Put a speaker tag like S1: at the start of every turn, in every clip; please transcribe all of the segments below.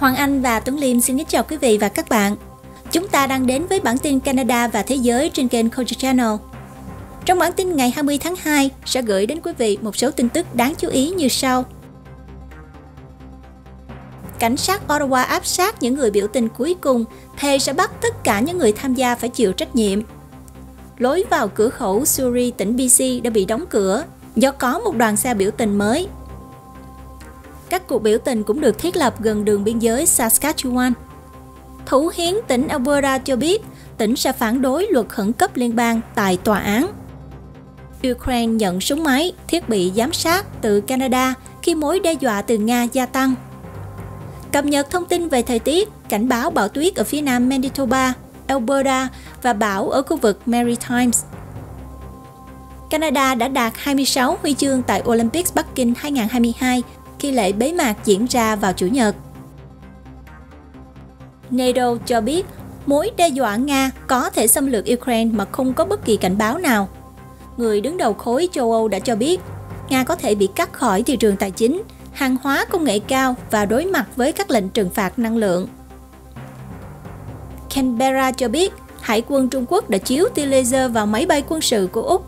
S1: Hoàng Anh và Tuấn Liêm xin kính chào quý vị và các bạn. Chúng ta đang đến với bản tin Canada và thế giới trên kênh Culture Channel. Trong bản tin ngày 20 tháng 2 sẽ gửi đến quý vị một số tin tức đáng chú ý như sau. Cảnh sát Ottawa áp sát những người biểu tình cuối cùng, thề sẽ bắt tất cả những người tham gia phải chịu trách nhiệm. Lối vào cửa khẩu Surrey, tỉnh BC đã bị đóng cửa do có một đoàn xe biểu tình mới các cuộc biểu tình cũng được thiết lập gần đường biên giới Saskatchewan. Thủ hiến tỉnh Alberta cho biết tỉnh sẽ phản đối luật khẩn cấp liên bang tại tòa án. Ukraine nhận súng máy, thiết bị giám sát từ Canada khi mối đe dọa từ Nga gia tăng. Cập nhật thông tin về thời tiết, cảnh báo bão tuyết ở phía nam Manitoba, Alberta và bão ở khu vực Maritimes. Canada đã đạt 26 huy chương tại Olympics Bắc Kinh 2022 khi lễ bế mạc diễn ra vào Chủ nhật. NATO cho biết mối đe dọa Nga có thể xâm lược Ukraine mà không có bất kỳ cảnh báo nào. Người đứng đầu khối châu Âu đã cho biết Nga có thể bị cắt khỏi thị trường tài chính, hàng hóa công nghệ cao và đối mặt với các lệnh trừng phạt năng lượng. Canberra cho biết hải quân Trung Quốc đã chiếu tia laser vào máy bay quân sự của Úc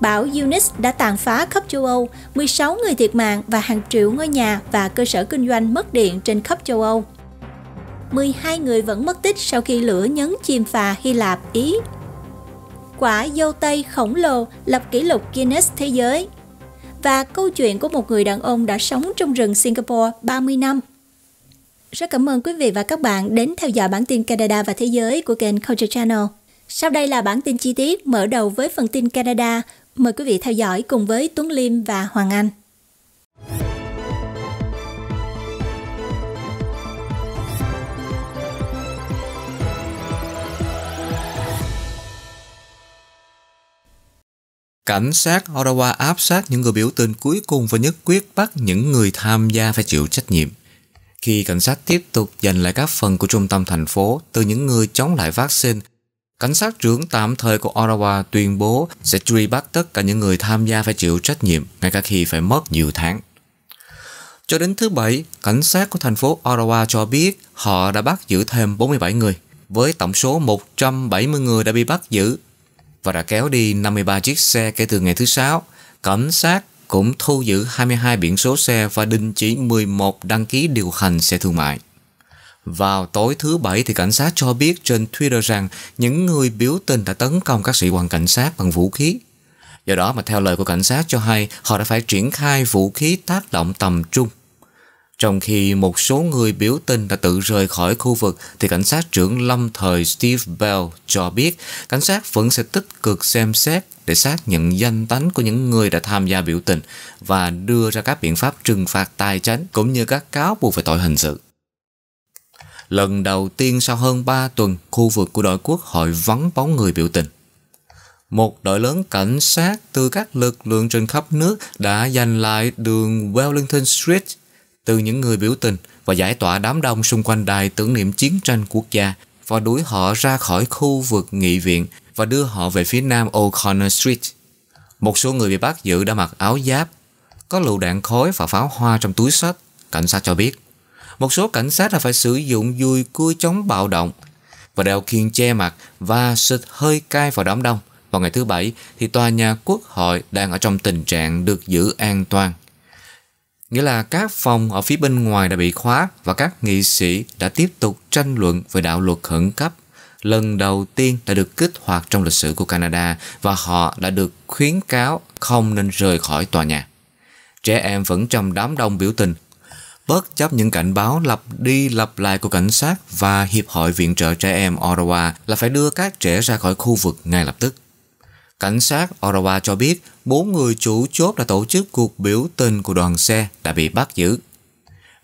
S1: Bão Eunice đã tàn phá khắp châu Âu, 16 người thiệt mạng và hàng triệu ngôi nhà và cơ sở kinh doanh mất điện trên khắp châu Âu. 12 người vẫn mất tích sau khi lửa nhấn chìm phà Hy Lạp, Ý. Quả dâu tây khổng lồ lập kỷ lục Guinness thế giới. Và câu chuyện của một người đàn ông đã sống trong rừng Singapore 30 năm. Rất cảm ơn quý vị và các bạn đến theo dõi bản tin Canada và Thế giới của kênh Culture Channel. Sau đây là bản tin chi tiết mở đầu với phần tin Canada Mời quý vị theo dõi cùng với Tuấn Liêm và Hoàng Anh.
S2: Cảnh sát Ottawa áp sát những người biểu tình cuối cùng và nhất quyết bắt những người tham gia phải chịu trách nhiệm. Khi cảnh sát tiếp tục giành lại các phần của trung tâm thành phố từ những người chống lại vaccine Cảnh sát trưởng tạm thời của Ottawa tuyên bố sẽ truy bắt tất cả những người tham gia phải chịu trách nhiệm ngay cả khi phải mất nhiều tháng. Cho đến thứ Bảy, cảnh sát của thành phố Ottawa cho biết họ đã bắt giữ thêm 47 người, với tổng số 170 người đã bị bắt giữ và đã kéo đi 53 chiếc xe kể từ ngày thứ Sáu. Cảnh sát cũng thu giữ 22 biển số xe và đình chỉ 11 đăng ký điều hành xe thương mại. Vào tối thứ Bảy thì cảnh sát cho biết trên Twitter rằng những người biểu tình đã tấn công các sĩ quan cảnh sát bằng vũ khí. Do đó mà theo lời của cảnh sát cho hay họ đã phải triển khai vũ khí tác động tầm trung. Trong khi một số người biểu tình đã tự rời khỏi khu vực thì cảnh sát trưởng lâm thời Steve Bell cho biết cảnh sát vẫn sẽ tích cực xem xét để xác nhận danh tánh của những người đã tham gia biểu tình và đưa ra các biện pháp trừng phạt tài chánh cũng như các cáo buộc về tội hình sự. Lần đầu tiên sau hơn 3 tuần, khu vực của đội quốc hội vắng bóng người biểu tình. Một đội lớn cảnh sát từ các lực lượng trên khắp nước đã giành lại đường Wellington Street từ những người biểu tình và giải tỏa đám đông xung quanh đài tưởng niệm chiến tranh quốc gia và đuổi họ ra khỏi khu vực nghị viện và đưa họ về phía nam O'Connor Street. Một số người bị bắt giữ đã mặc áo giáp, có lựu đạn khói và pháo hoa trong túi sách, cảnh sát cho biết một số cảnh sát đã phải sử dụng dùi cui chống bạo động và đeo khiên che mặt và xịt hơi cay vào đám đông. Vào ngày thứ Bảy thì tòa nhà quốc hội đang ở trong tình trạng được giữ an toàn. Nghĩa là các phòng ở phía bên ngoài đã bị khóa và các nghị sĩ đã tiếp tục tranh luận về đạo luật khẩn cấp lần đầu tiên đã được kích hoạt trong lịch sử của Canada và họ đã được khuyến cáo không nên rời khỏi tòa nhà. Trẻ em vẫn trong đám đông biểu tình bất chấp những cảnh báo lặp đi lặp lại của cảnh sát và Hiệp hội Viện trợ trẻ em Ottawa là phải đưa các trẻ ra khỏi khu vực ngay lập tức. Cảnh sát Ottawa cho biết bốn người chủ chốt đã tổ chức cuộc biểu tình của đoàn xe đã bị bắt giữ.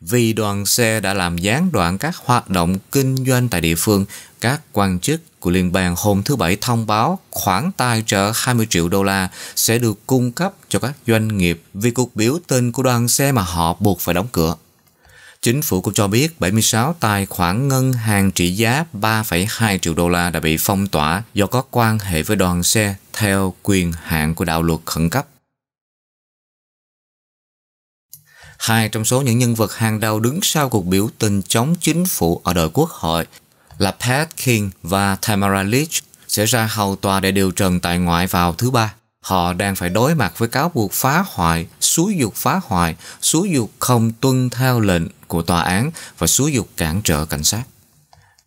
S2: Vì đoàn xe đã làm gián đoạn các hoạt động kinh doanh tại địa phương, các quan chức của liên bang hôm thứ Bảy thông báo khoản tài trợ 20 triệu đô la sẽ được cung cấp cho các doanh nghiệp vì cuộc biểu tình của đoàn xe mà họ buộc phải đóng cửa. Chính phủ cũng cho biết 76 tài khoản ngân hàng trị giá 3,2 triệu đô la đã bị phong tỏa do có quan hệ với đoàn xe theo quyền hạn của đạo luật khẩn cấp. Hai trong số những nhân vật hàng đầu đứng sau cuộc biểu tình chống chính phủ ở đời quốc hội là Pat King và Tamara Leach sẽ ra hầu tòa để điều trần tại ngoại vào thứ ba. Họ đang phải đối mặt với cáo buộc phá hoại, xúi dục phá hoại, xúi dục không tuân theo lệnh của tòa án và xúi dục cản trở cảnh sát.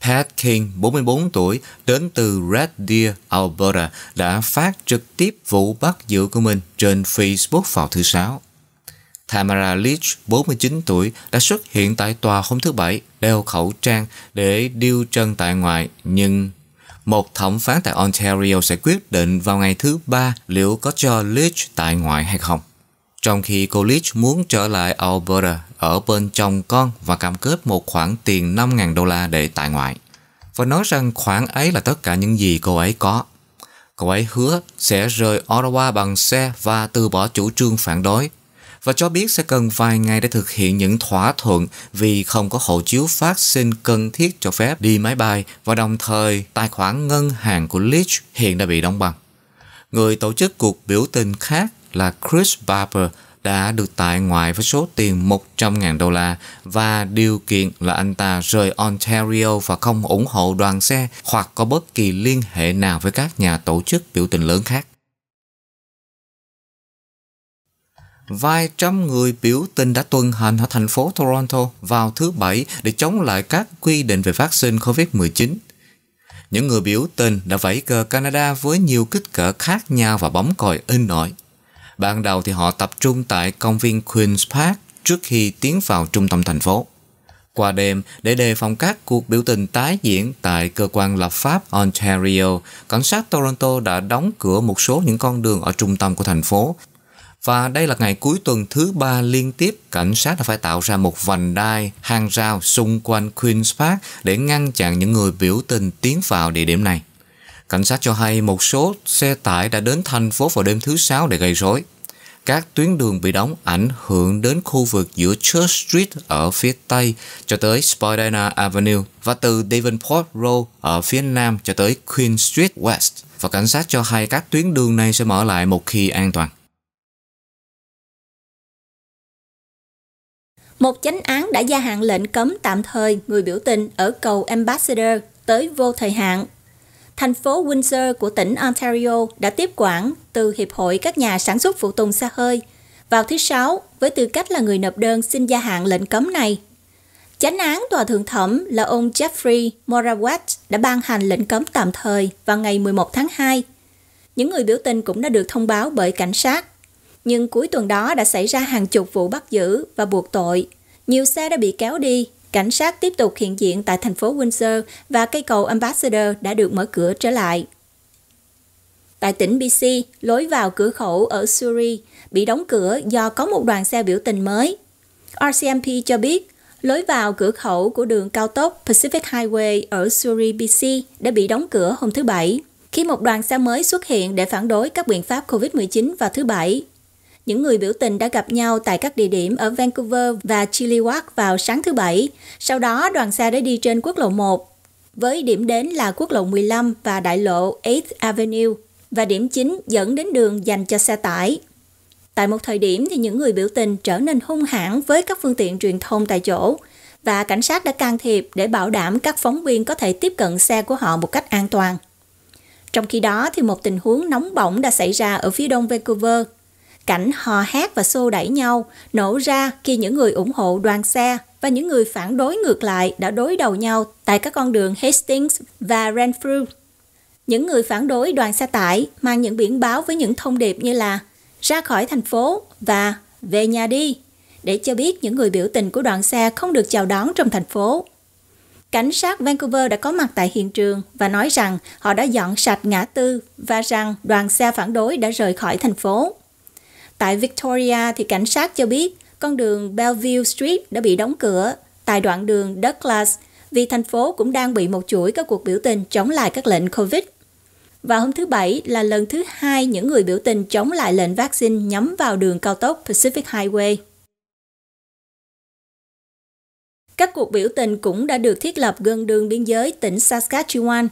S2: Pat King, 44 tuổi, đến từ Red Deer, Alberta, đã phát trực tiếp vụ bắt giữ của mình trên Facebook vào thứ Sáu. Tamara Leach, 49 tuổi, đã xuất hiện tại tòa hôm thứ Bảy, đeo khẩu trang để điêu chân tại ngoại, nhưng một thẩm phán tại Ontario sẽ quyết định vào ngày thứ ba liệu có cho Leach tại ngoại hay không. Trong khi cô Leach muốn trở lại Alberta ở bên chồng con và cam kết một khoản tiền 5.000 đô la để tại ngoại. Và nói rằng khoản ấy là tất cả những gì cô ấy có. Cô ấy hứa sẽ rời Ottawa bằng xe và từ bỏ chủ trương phản đối và cho biết sẽ cần vài ngày để thực hiện những thỏa thuận vì không có hộ chiếu phát sinh cần thiết cho phép đi máy bay và đồng thời tài khoản ngân hàng của Leach hiện đã bị đóng băng. Người tổ chức cuộc biểu tình khác là Chris Barber đã được tại ngoại với số tiền 100.000 đô la và điều kiện là anh ta rời Ontario và không ủng hộ đoàn xe hoặc có bất kỳ liên hệ nào với các nhà tổ chức biểu tình lớn khác. Vài trăm người biểu tình đã tuần hành ở thành phố Toronto vào thứ Bảy để chống lại các quy định về vaccine COVID-19. Những người biểu tình đã vẫy cờ Canada với nhiều kích cỡ khác nhau và bóng còi in nổi. Ban đầu thì họ tập trung tại công viên Queen's Park trước khi tiến vào trung tâm thành phố. Qua đêm, để đề phòng các cuộc biểu tình tái diễn tại cơ quan lập pháp Ontario, cảnh sát Toronto đã đóng cửa một số những con đường ở trung tâm của thành phố và đây là ngày cuối tuần thứ ba liên tiếp cảnh sát đã phải tạo ra một vành đai hàng rào xung quanh Queen's Park để ngăn chặn những người biểu tình tiến vào địa điểm này. Cảnh sát cho hay một số xe tải đã đến thành phố vào đêm thứ Sáu để gây rối. Các tuyến đường bị đóng ảnh hưởng đến khu vực giữa Church Street ở phía Tây cho tới Spadina Avenue và từ Davenport Road ở phía Nam cho tới Queen Street West. Và cảnh sát cho hay các tuyến đường này sẽ mở lại một khi an toàn.
S1: một chánh án đã gia hạn lệnh cấm tạm thời người biểu tình ở cầu Ambassador tới vô thời hạn. Thành phố Windsor của tỉnh Ontario đã tiếp quản từ Hiệp hội các nhà sản xuất phụ tùng xe hơi vào thứ Sáu với tư cách là người nộp đơn xin gia hạn lệnh cấm này. Chánh án tòa thượng thẩm là ông Jeffrey Morawat đã ban hành lệnh cấm tạm thời vào ngày 11 tháng 2. Những người biểu tình cũng đã được thông báo bởi cảnh sát nhưng cuối tuần đó đã xảy ra hàng chục vụ bắt giữ và buộc tội. Nhiều xe đã bị kéo đi, cảnh sát tiếp tục hiện diện tại thành phố Windsor và cây cầu Ambassador đã được mở cửa trở lại. Tại tỉnh BC, lối vào cửa khẩu ở Surrey bị đóng cửa do có một đoàn xe biểu tình mới. RCMP cho biết lối vào cửa khẩu của đường cao tốc Pacific Highway ở Surrey, BC đã bị đóng cửa hôm thứ Bảy, khi một đoàn xe mới xuất hiện để phản đối các biện pháp COVID-19 vào thứ Bảy những người biểu tình đã gặp nhau tại các địa điểm ở Vancouver và Chilliwack vào sáng thứ Bảy. Sau đó, đoàn xe đã đi trên quốc lộ 1, với điểm đến là quốc lộ 15 và đại lộ 8th Avenue, và điểm chính dẫn đến đường dành cho xe tải. Tại một thời điểm thì những người biểu tình trở nên hung hãn với các phương tiện truyền thông tại chỗ, và cảnh sát đã can thiệp để bảo đảm các phóng viên có thể tiếp cận xe của họ một cách an toàn. Trong khi đó, thì một tình huống nóng bỏng đã xảy ra ở phía đông Vancouver Cảnh hò hét và xô đẩy nhau nổ ra khi những người ủng hộ đoàn xe và những người phản đối ngược lại đã đối đầu nhau tại các con đường Hastings và Renfrew. Những người phản đối đoàn xe tải mang những biển báo với những thông điệp như là ra khỏi thành phố và về nhà đi để cho biết những người biểu tình của đoàn xe không được chào đón trong thành phố. Cảnh sát Vancouver đã có mặt tại hiện trường và nói rằng họ đã dọn sạch ngã tư và rằng đoàn xe phản đối đã rời khỏi thành phố. Tại Victoria thì cảnh sát cho biết con đường Bellevue Street đã bị đóng cửa tại đoạn đường Douglas vì thành phố cũng đang bị một chuỗi các cuộc biểu tình chống lại các lệnh COVID. Và hôm thứ Bảy là lần thứ hai những người biểu tình chống lại lệnh vaccine nhắm vào đường cao tốc Pacific Highway. Các cuộc biểu tình cũng đã được thiết lập gần đường biên giới tỉnh Saskatchewan.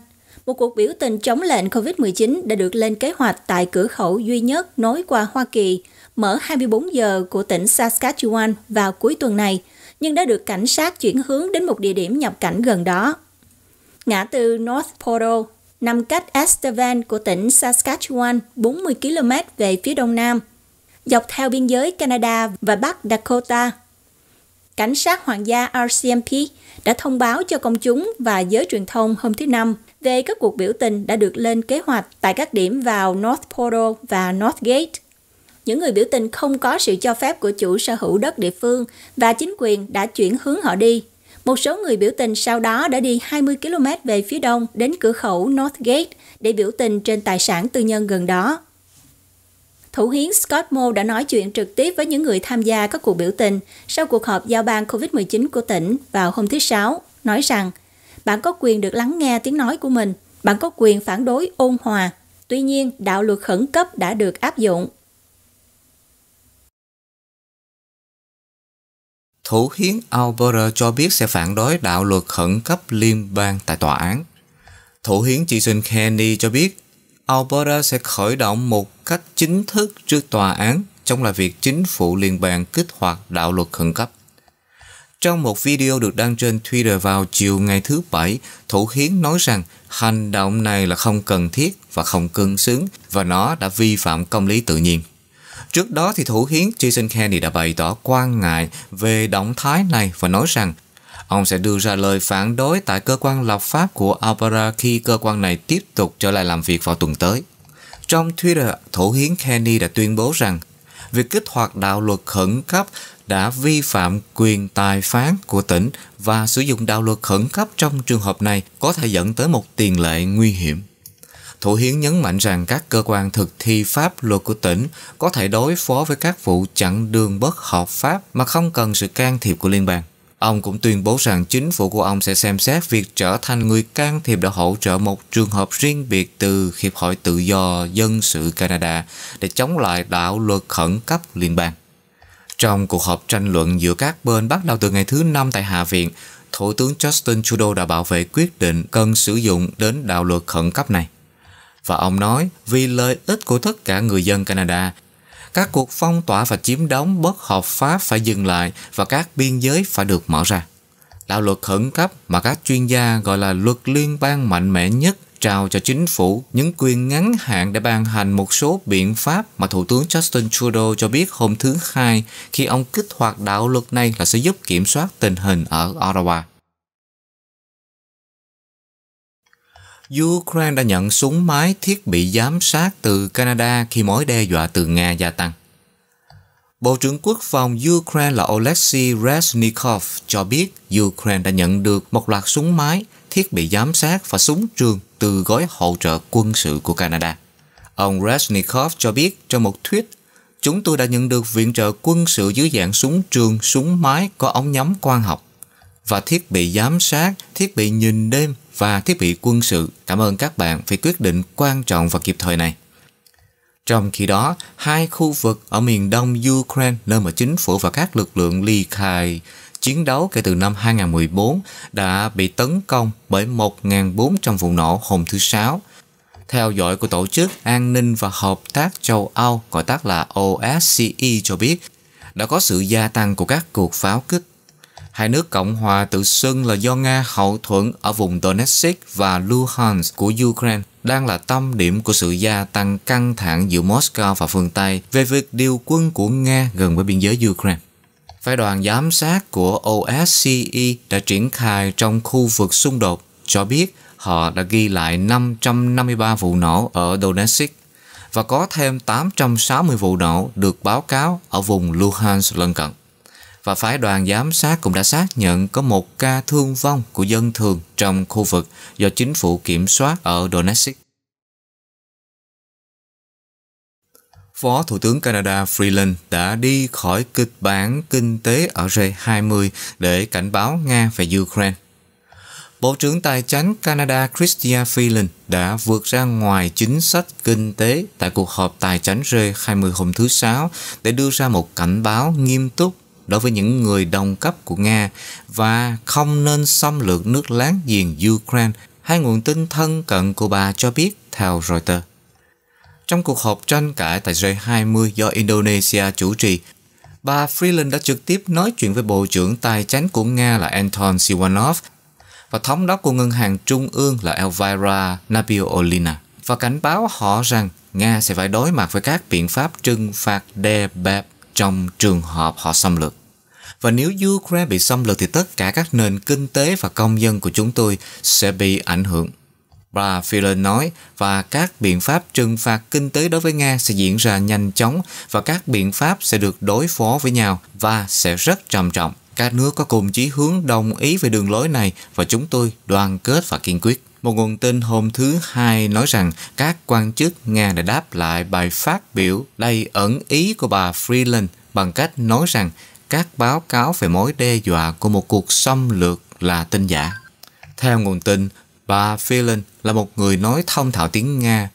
S1: Một cuộc biểu tình chống lệnh COVID-19 đã được lên kế hoạch tại cửa khẩu duy nhất nối qua Hoa Kỳ mở 24 giờ của tỉnh Saskatchewan vào cuối tuần này, nhưng đã được cảnh sát chuyển hướng đến một địa điểm nhập cảnh gần đó. Ngã tư North Portal nằm cách Estevan của tỉnh Saskatchewan 40 km về phía đông nam, dọc theo biên giới Canada và Bắc Dakota. Cảnh sát hoàng gia RCMP đã thông báo cho công chúng và giới truyền thông hôm thứ Năm về các cuộc biểu tình đã được lên kế hoạch tại các điểm vào North Portal và Northgate những người biểu tình không có sự cho phép của chủ sở hữu đất địa phương và chính quyền đã chuyển hướng họ đi. Một số người biểu tình sau đó đã đi 20 km về phía đông đến cửa khẩu Northgate để biểu tình trên tài sản tư nhân gần đó. Thủ hiến Scott Moore đã nói chuyện trực tiếp với những người tham gia các cuộc biểu tình sau cuộc họp giao ban COVID-19 của tỉnh vào hôm thứ Sáu, nói rằng bạn có quyền được lắng nghe tiếng nói của mình, bạn có quyền phản đối ôn hòa. Tuy nhiên, đạo luật khẩn cấp đã được áp dụng
S2: Thủ hiến Alberta cho biết sẽ phản đối đạo luật khẩn cấp liên bang tại tòa án. Thủ hiến Jason Kenney cho biết Alberta sẽ khởi động một cách chính thức trước tòa án trong là việc chính phủ liên bang kích hoạt đạo luật khẩn cấp. Trong một video được đăng trên Twitter vào chiều ngày thứ Bảy, Thủ hiến nói rằng hành động này là không cần thiết và không cân xứng và nó đã vi phạm công lý tự nhiên. Trước đó thì Thủ hiến Jason Kenney đã bày tỏ quan ngại về động thái này và nói rằng ông sẽ đưa ra lời phản đối tại cơ quan lập pháp của Alberta khi cơ quan này tiếp tục trở lại làm việc vào tuần tới. Trong Twitter, Thủ hiến Kenney đã tuyên bố rằng việc kích hoạt đạo luật khẩn cấp đã vi phạm quyền tài phán của tỉnh và sử dụng đạo luật khẩn cấp trong trường hợp này có thể dẫn tới một tiền lệ nguy hiểm. Thủ hiến nhấn mạnh rằng các cơ quan thực thi pháp luật của tỉnh có thể đối phó với các vụ chặn đường bất hợp pháp mà không cần sự can thiệp của liên bang. Ông cũng tuyên bố rằng chính phủ của ông sẽ xem xét việc trở thành người can thiệp để hỗ trợ một trường hợp riêng biệt từ Hiệp hội Tự do Dân sự Canada để chống lại đạo luật khẩn cấp liên bang. Trong cuộc họp tranh luận giữa các bên bắt đầu từ ngày thứ năm tại Hạ viện, Thủ tướng Justin Trudeau đã bảo vệ quyết định cần sử dụng đến đạo luật khẩn cấp này và ông nói vì lợi ích của tất cả người dân Canada, các cuộc phong tỏa và chiếm đóng bất hợp pháp phải dừng lại và các biên giới phải được mở ra. Là luật khẩn cấp mà các chuyên gia gọi là luật liên bang mạnh mẽ nhất trao cho chính phủ những quyền ngắn hạn để ban hành một số biện pháp mà Thủ tướng Justin Trudeau cho biết hôm thứ Hai khi ông kích hoạt đạo luật này là sẽ giúp kiểm soát tình hình ở Ottawa. Ukraine đã nhận súng máy thiết bị giám sát từ Canada khi mối đe dọa từ Nga gia tăng. Bộ trưởng Quốc phòng Ukraine là Oleksiy Reznikov cho biết Ukraine đã nhận được một loạt súng máy, thiết bị giám sát và súng trường từ gói hỗ trợ quân sự của Canada. Ông Reznikov cho biết trong một tweet, chúng tôi đã nhận được viện trợ quân sự dưới dạng súng trường, súng máy có ống nhắm quang học và thiết bị giám sát, thiết bị nhìn đêm và thiết bị quân sự. Cảm ơn các bạn vì quyết định quan trọng và kịp thời này. Trong khi đó, hai khu vực ở miền đông Ukraine nơi mà chính phủ và các lực lượng ly khai chiến đấu kể từ năm 2014 đã bị tấn công bởi 1.400 vụ nổ hôm thứ Sáu. Theo dõi của Tổ chức An ninh và Hợp tác châu Âu, gọi tắt là OSCE cho biết, đã có sự gia tăng của các cuộc pháo kích Hai nước Cộng hòa tự xưng là do Nga hậu thuẫn ở vùng Donetsk và Luhansk của Ukraine đang là tâm điểm của sự gia tăng căng thẳng giữa Moscow và phương Tây về việc điều quân của Nga gần với biên giới Ukraine. Phái đoàn giám sát của OSCE đã triển khai trong khu vực xung đột cho biết họ đã ghi lại 553 vụ nổ ở Donetsk và có thêm 860 vụ nổ được báo cáo ở vùng Luhansk lân cận và phái đoàn giám sát cũng đã xác nhận có một ca thương vong của dân thường trong khu vực do chính phủ kiểm soát ở Donetsk. Phó Thủ tướng Canada Freeland đã đi khỏi kịch bản kinh tế ở G20 để cảnh báo Nga về Ukraine. Bộ trưởng Tài chánh Canada Chrystia Freeland đã vượt ra ngoài chính sách kinh tế tại cuộc họp Tài chánh G20 hôm thứ Sáu để đưa ra một cảnh báo nghiêm túc đối với những người đồng cấp của Nga và không nên xâm lược nước láng giềng Ukraine, hai nguồn tin thân cận của bà cho biết theo Reuters. Trong cuộc họp tranh cãi tại G20 do Indonesia chủ trì, bà Freeland đã trực tiếp nói chuyện với Bộ trưởng Tài chánh của Nga là Anton Siwanov và thống đốc của Ngân hàng Trung ương là Elvira Nabiolina và cảnh báo họ rằng Nga sẽ phải đối mặt với các biện pháp trừng phạt đe bẹp trong trường hợp họ xâm lược. Và nếu Ukraine bị xâm lược thì tất cả các nền kinh tế và công dân của chúng tôi sẽ bị ảnh hưởng. Bà Filler nói và các biện pháp trừng phạt kinh tế đối với Nga sẽ diễn ra nhanh chóng và các biện pháp sẽ được đối phó với nhau và sẽ rất trầm trọng. Các nước có cùng chí hướng đồng ý về đường lối này và chúng tôi đoàn kết và kiên quyết. Một nguồn tin hôm thứ Hai nói rằng các quan chức Nga đã đáp lại bài phát biểu đầy ẩn ý của bà Freeland bằng cách nói rằng các báo cáo về mối đe dọa của một cuộc xâm lược là tin giả. Theo nguồn tin, bà Freeland là một người nói thông thạo tiếng Nga,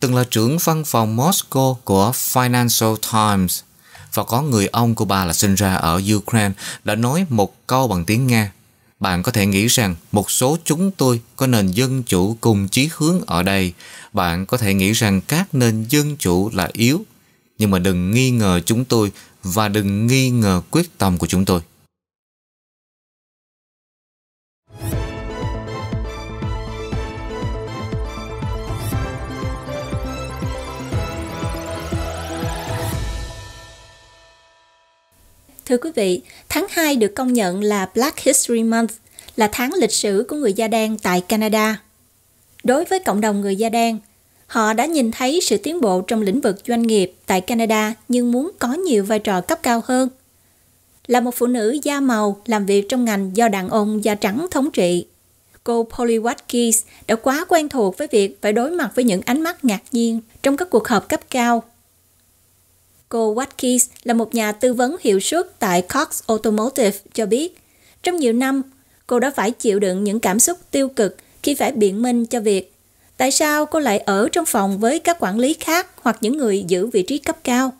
S2: từng là trưởng văn phòng Moscow của Financial Times và có người ông của bà là sinh ra ở Ukraine đã nói một câu bằng tiếng Nga bạn có thể nghĩ rằng một số chúng tôi có nền dân chủ cùng chí hướng ở đây. Bạn có thể nghĩ rằng các nền dân chủ là yếu. Nhưng mà đừng nghi ngờ chúng tôi và đừng nghi ngờ quyết tâm của chúng tôi.
S1: Thưa quý vị, tháng 2 được công nhận là Black History Month, là tháng lịch sử của người da đen tại Canada. Đối với cộng đồng người da đen, họ đã nhìn thấy sự tiến bộ trong lĩnh vực doanh nghiệp tại Canada nhưng muốn có nhiều vai trò cấp cao hơn. Là một phụ nữ da màu làm việc trong ngành do đàn ông da trắng thống trị, cô Polly Watkins đã quá quen thuộc với việc phải đối mặt với những ánh mắt ngạc nhiên trong các cuộc họp cấp cao Cô Watkins là một nhà tư vấn hiệu suất tại Cox Automotive cho biết, trong nhiều năm, cô đã phải chịu đựng những cảm xúc tiêu cực khi phải biện minh cho việc tại sao cô lại ở trong phòng với các quản lý khác hoặc những người giữ vị trí cấp cao.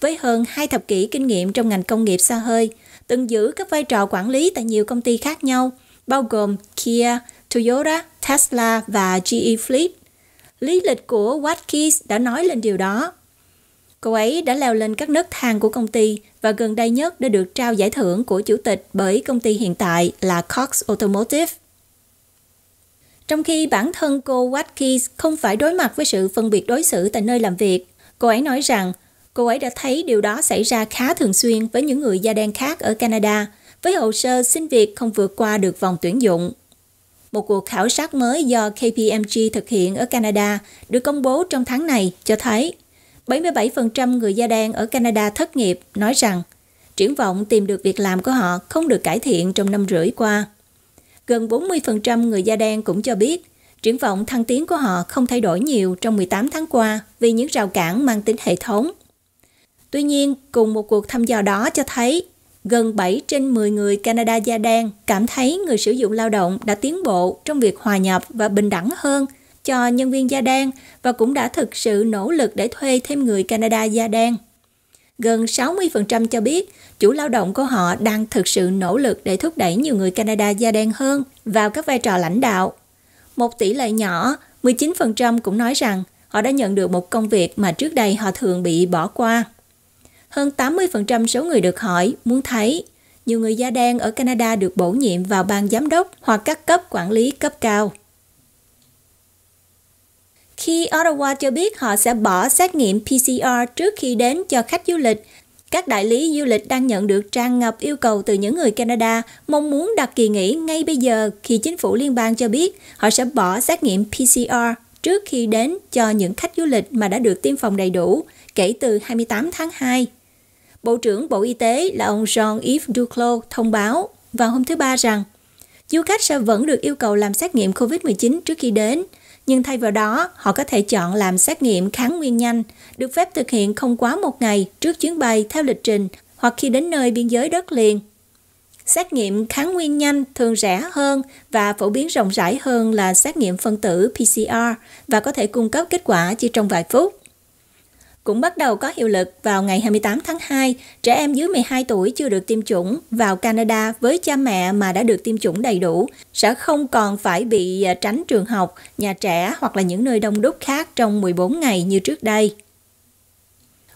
S1: Với hơn hai thập kỷ kinh nghiệm trong ngành công nghiệp xa hơi, từng giữ các vai trò quản lý tại nhiều công ty khác nhau, bao gồm Kia, Toyota, Tesla và GE Fleet. Lý lịch của Watkins đã nói lên điều đó. Cô ấy đã leo lên các nấc thang của công ty và gần đây nhất đã được trao giải thưởng của chủ tịch bởi công ty hiện tại là Cox Automotive. Trong khi bản thân cô Watkins không phải đối mặt với sự phân biệt đối xử tại nơi làm việc, cô ấy nói rằng cô ấy đã thấy điều đó xảy ra khá thường xuyên với những người da đen khác ở Canada với hồ sơ xin việc không vượt qua được vòng tuyển dụng. Một cuộc khảo sát mới do KPMG thực hiện ở Canada được công bố trong tháng này cho thấy 77% người da đen ở Canada thất nghiệp nói rằng triển vọng tìm được việc làm của họ không được cải thiện trong năm rưỡi qua. Gần 40% người da đen cũng cho biết triển vọng thăng tiến của họ không thay đổi nhiều trong 18 tháng qua vì những rào cản mang tính hệ thống. Tuy nhiên, cùng một cuộc thăm dò đó cho thấy gần 7 trên 10 người Canada da đen cảm thấy người sử dụng lao động đã tiến bộ trong việc hòa nhập và bình đẳng hơn cho nhân viên da đen và cũng đã thực sự nỗ lực để thuê thêm người Canada da đen. Gần 60% cho biết chủ lao động của họ đang thực sự nỗ lực để thúc đẩy nhiều người Canada da đen hơn vào các vai trò lãnh đạo. Một tỷ lệ nhỏ, 19% cũng nói rằng họ đã nhận được một công việc mà trước đây họ thường bị bỏ qua. Hơn 80% số người được hỏi muốn thấy nhiều người da đen ở Canada được bổ nhiệm vào ban giám đốc hoặc các cấp quản lý cấp cao khi Ottawa cho biết họ sẽ bỏ xét nghiệm PCR trước khi đến cho khách du lịch. Các đại lý du lịch đang nhận được tràn ngập yêu cầu từ những người Canada mong muốn đặt kỳ nghỉ ngay bây giờ khi chính phủ liên bang cho biết họ sẽ bỏ xét nghiệm PCR trước khi đến cho những khách du lịch mà đã được tiêm phòng đầy đủ kể từ 28 tháng 2. Bộ trưởng Bộ Y tế là ông Jean-Yves Duclos thông báo vào hôm thứ Ba rằng du khách sẽ vẫn được yêu cầu làm xét nghiệm COVID-19 trước khi đến – nhưng thay vào đó họ có thể chọn làm xét nghiệm kháng nguyên nhanh, được phép thực hiện không quá một ngày trước chuyến bay theo lịch trình hoặc khi đến nơi biên giới đất liền. Xét nghiệm kháng nguyên nhanh thường rẻ hơn và phổ biến rộng rãi hơn là xét nghiệm phân tử PCR và có thể cung cấp kết quả chỉ trong vài phút cũng bắt đầu có hiệu lực vào ngày 28 tháng 2, trẻ em dưới 12 tuổi chưa được tiêm chủng vào Canada với cha mẹ mà đã được tiêm chủng đầy đủ sẽ không còn phải bị à, tránh trường học, nhà trẻ hoặc là những nơi đông đúc khác trong 14 ngày như trước đây.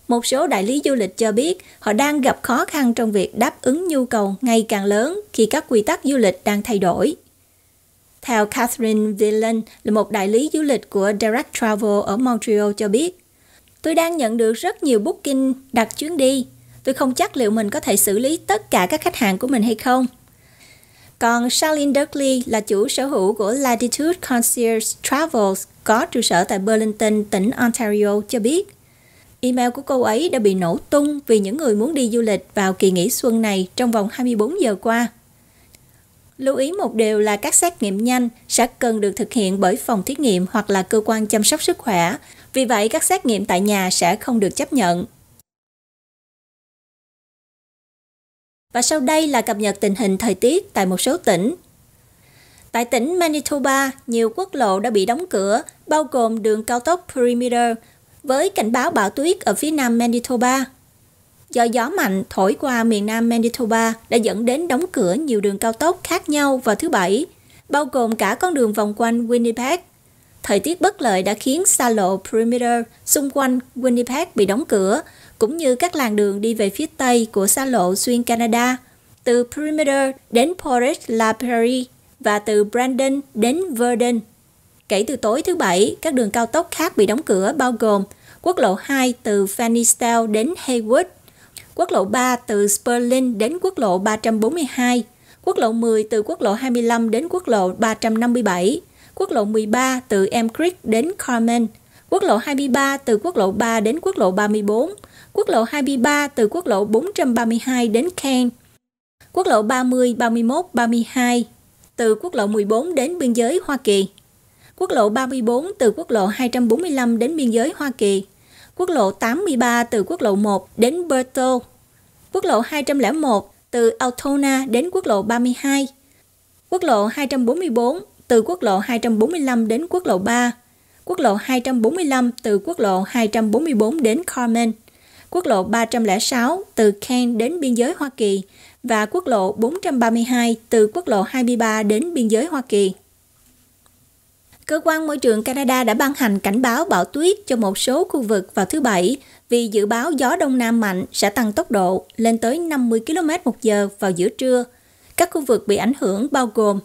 S1: Một số đại lý du lịch cho biết họ đang gặp khó khăn trong việc đáp ứng nhu cầu ngày càng lớn khi các quy tắc du lịch đang thay đổi. Theo Catherine Villan, là một đại lý du lịch của Direct Travel ở Montreal cho biết, Tôi đang nhận được rất nhiều booking đặt chuyến đi. Tôi không chắc liệu mình có thể xử lý tất cả các khách hàng của mình hay không. Còn Charlene Durkley là chủ sở hữu của Latitude Concierge Travels có trụ sở tại Burlington, tỉnh Ontario cho biết. Email của cô ấy đã bị nổ tung vì những người muốn đi du lịch vào kỳ nghỉ xuân này trong vòng 24 giờ qua. Lưu ý một điều là các xét nghiệm nhanh sẽ cần được thực hiện bởi phòng thí nghiệm hoặc là cơ quan chăm sóc sức khỏe vì vậy, các xét nghiệm tại nhà sẽ không được chấp nhận. Và sau đây là cập nhật tình hình thời tiết tại một số tỉnh. Tại tỉnh Manitoba, nhiều quốc lộ đã bị đóng cửa, bao gồm đường cao tốc Perimeter, với cảnh báo bão tuyết ở phía nam Manitoba. Do gió mạnh thổi qua miền nam Manitoba đã dẫn đến đóng cửa nhiều đường cao tốc khác nhau vào thứ Bảy, bao gồm cả con đường vòng quanh Winnipeg thời tiết bất lợi đã khiến xa lộ Perimeter xung quanh Winnipeg bị đóng cửa, cũng như các làng đường đi về phía tây của xa lộ xuyên Canada, từ Perimeter đến Portage La Prairie và từ Brandon đến Verdun. Kể từ tối thứ Bảy, các đường cao tốc khác bị đóng cửa bao gồm quốc lộ 2 từ Fannystown đến Haywood, quốc lộ 3 từ Spurling đến quốc lộ 342, quốc lộ 10 từ quốc lộ 25 đến quốc lộ 357, quốc lộ 13 từ em Creek đến Carmen, quốc lộ 23 từ quốc lộ 3 đến quốc lộ 34, quốc lộ 23 từ quốc lộ 432 đến Kane, quốc lộ 30, 31, 32 từ quốc lộ 14 đến biên giới Hoa Kỳ, quốc lộ 34 từ quốc lộ 245 đến biên giới Hoa Kỳ, quốc lộ 83 từ quốc lộ 1 đến Berto, quốc lộ 201 từ Altona đến quốc lộ 32, quốc lộ 244 từ quốc lộ 245 đến quốc lộ 3, quốc lộ 245 từ quốc lộ 244 đến Carmen, quốc lộ 306 từ Kent đến biên giới Hoa Kỳ và quốc lộ 432 từ quốc lộ 23 đến biên giới Hoa Kỳ. Cơ quan môi trường Canada đã ban hành cảnh báo bão tuyết cho một số khu vực vào thứ Bảy vì dự báo gió Đông Nam mạnh sẽ tăng tốc độ lên tới 50 km một giờ vào giữa trưa. Các khu vực bị ảnh hưởng bao gồm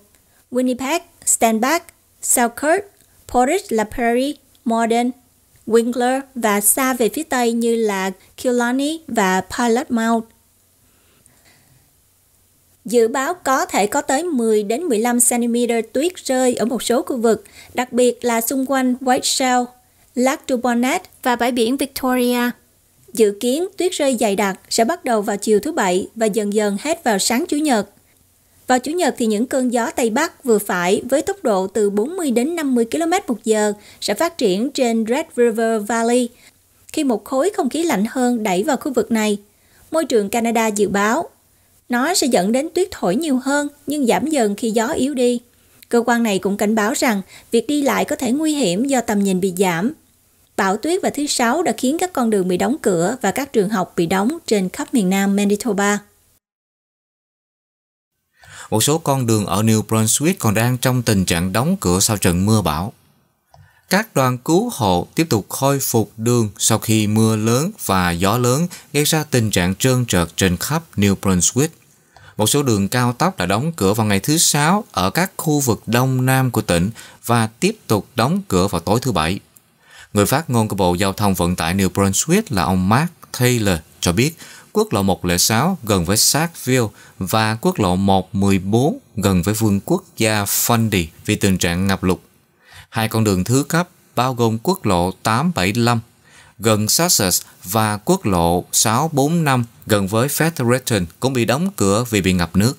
S1: Winnipeg, Steinbach, Selkirk, Portage La Prairie, Morden, Winkler và xa về phía Tây như là Killarney và Pilot Mount. Dự báo có thể có tới 10 đến 15 cm tuyết rơi ở một số khu vực, đặc biệt là xung quanh White Shell, Lac du Bonnet và bãi biển Victoria. Dự kiến tuyết rơi dày đặc sẽ bắt đầu vào chiều thứ Bảy và dần dần hết vào sáng Chủ nhật. Vào Chủ nhật thì những cơn gió Tây Bắc vừa phải với tốc độ từ 40 đến 50 km một giờ sẽ phát triển trên Red River Valley khi một khối không khí lạnh hơn đẩy vào khu vực này. Môi trường Canada dự báo nó sẽ dẫn đến tuyết thổi nhiều hơn nhưng giảm dần khi gió yếu đi. Cơ quan này cũng cảnh báo rằng việc đi lại có thể nguy hiểm do tầm nhìn bị giảm. Bão tuyết và thứ Sáu đã khiến các con đường bị đóng cửa và các trường học bị đóng trên khắp miền nam Manitoba
S2: một số con đường ở New Brunswick còn đang trong tình trạng đóng cửa sau trận mưa bão. Các đoàn cứu hộ tiếp tục khôi phục đường sau khi mưa lớn và gió lớn gây ra tình trạng trơn trượt trên khắp New Brunswick. Một số đường cao tốc đã đóng cửa vào ngày thứ Sáu ở các khu vực đông nam của tỉnh và tiếp tục đóng cửa vào tối thứ Bảy. Người phát ngôn của Bộ Giao thông Vận tải New Brunswick là ông Mark Taylor cho biết quốc lộ 106 gần với Sackville và quốc lộ 114 gần với vương quốc gia Fundy vì tình trạng ngập lụt. Hai con đường thứ cấp bao gồm quốc lộ 875 gần Sussex và quốc lộ 645 gần với Fredericton cũng bị đóng cửa vì bị ngập nước.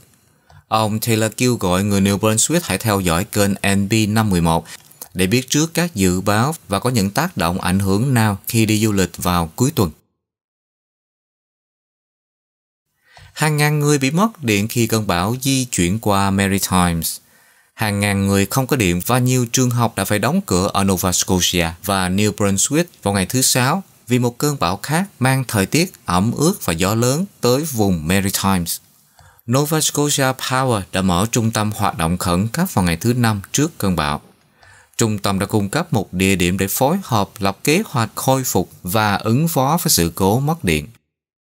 S2: Ông Taylor kêu gọi người New Brunswick hãy theo dõi kênh NB511 để biết trước các dự báo và có những tác động ảnh hưởng nào khi đi du lịch vào cuối tuần. Hàng ngàn người bị mất điện khi cơn bão di chuyển qua Maritimes. Hàng ngàn người không có điện và nhiều trường học đã phải đóng cửa ở Nova Scotia và New Brunswick vào ngày thứ Sáu vì một cơn bão khác mang thời tiết ẩm ướt và gió lớn tới vùng Maritimes. Nova Scotia Power đã mở trung tâm hoạt động khẩn cấp vào ngày thứ Năm trước cơn bão. Trung tâm đã cung cấp một địa điểm để phối hợp lập kế hoạch khôi phục và ứng phó với sự cố mất điện.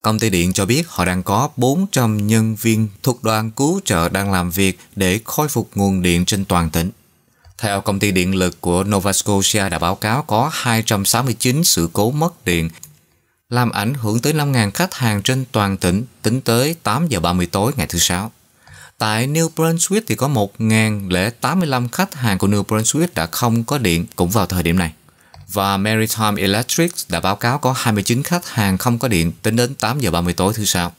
S2: Công ty điện cho biết họ đang có 400 nhân viên thuộc đoàn cứu trợ đang làm việc để khôi phục nguồn điện trên toàn tỉnh. Theo công ty điện lực của Nova Scotia đã báo cáo có 269 sự cố mất điện, làm ảnh hưởng tới 5.000 khách hàng trên toàn tỉnh tính tới 8 giờ 30 tối ngày thứ Sáu. Tại New Brunswick thì có 1.085 khách hàng của New Brunswick đã không có điện cũng vào thời điểm này và Maritime Electric đã báo cáo có 29 khách hàng không có điện tính đến 8 giờ 30 tối thứ Sáu.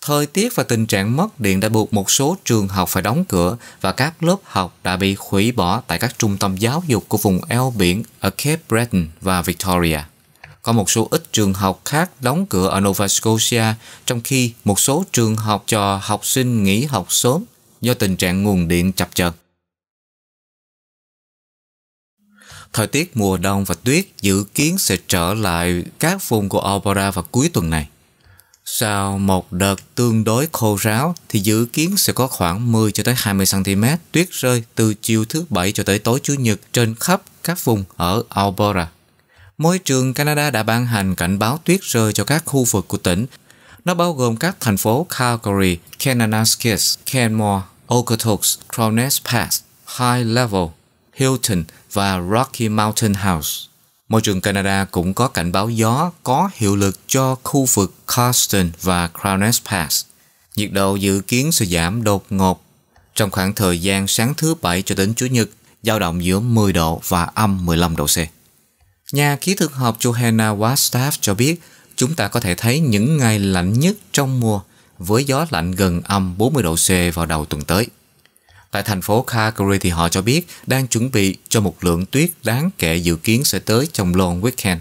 S2: Thời tiết và tình trạng mất điện đã buộc một số trường học phải đóng cửa và các lớp học đã bị hủy bỏ tại các trung tâm giáo dục của vùng eo biển ở Cape Breton và Victoria. Có một số ít trường học khác đóng cửa ở Nova Scotia, trong khi một số trường học cho học sinh nghỉ học sớm do tình trạng nguồn điện chập chờn. Thời tiết mùa đông và tuyết dự kiến sẽ trở lại các vùng của Alberta vào cuối tuần này. Sau một đợt tương đối khô ráo thì dự kiến sẽ có khoảng 10 cho tới 20 cm tuyết rơi từ chiều thứ bảy cho tới tối chủ nhật trên khắp các vùng ở Alberta. Môi trường Canada đã ban hành cảnh báo tuyết rơi cho các khu vực của tỉnh. Nó bao gồm các thành phố Calgary, Kananaskis, Canmore, Okotoks, Cronus Pass, High Level, Hilton và Rocky Mountain House. Môi trường Canada cũng có cảnh báo gió có hiệu lực cho khu vực Carson và Crowness Pass. Nhiệt độ dự kiến sẽ giảm đột ngột trong khoảng thời gian sáng thứ Bảy cho đến Chủ nhật, dao động giữa 10 độ và âm 15 độ C. Nhà khí tượng học Johanna Wagstaff cho biết chúng ta có thể thấy những ngày lạnh nhất trong mùa với gió lạnh gần âm 40 độ C vào đầu tuần tới. Tại thành phố Calgary thì họ cho biết đang chuẩn bị cho một lượng tuyết đáng kể dự kiến sẽ tới trong long weekend.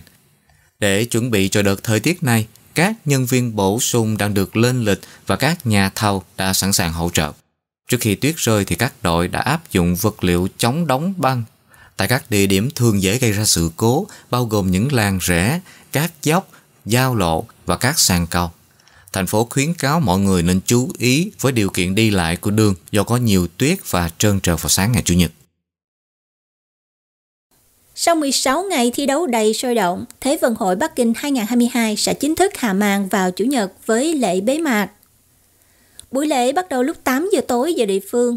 S2: Để chuẩn bị cho đợt thời tiết này, các nhân viên bổ sung đang được lên lịch và các nhà thầu đã sẵn sàng hỗ trợ. Trước khi tuyết rơi thì các đội đã áp dụng vật liệu chống đóng băng tại các địa điểm thường dễ gây ra sự cố bao gồm những làng rẽ, các dốc, giao lộ và các sàn cầu thành phố khuyến cáo mọi người nên chú ý với điều kiện đi lại của đường do có nhiều tuyết và trơn trượt vào sáng ngày Chủ nhật.
S1: Sau 16 ngày thi đấu đầy sôi động, Thế vận hội Bắc Kinh 2022 sẽ chính thức hạ màn vào Chủ nhật với lễ bế mạc. Buổi lễ bắt đầu lúc 8 giờ tối giờ địa phương.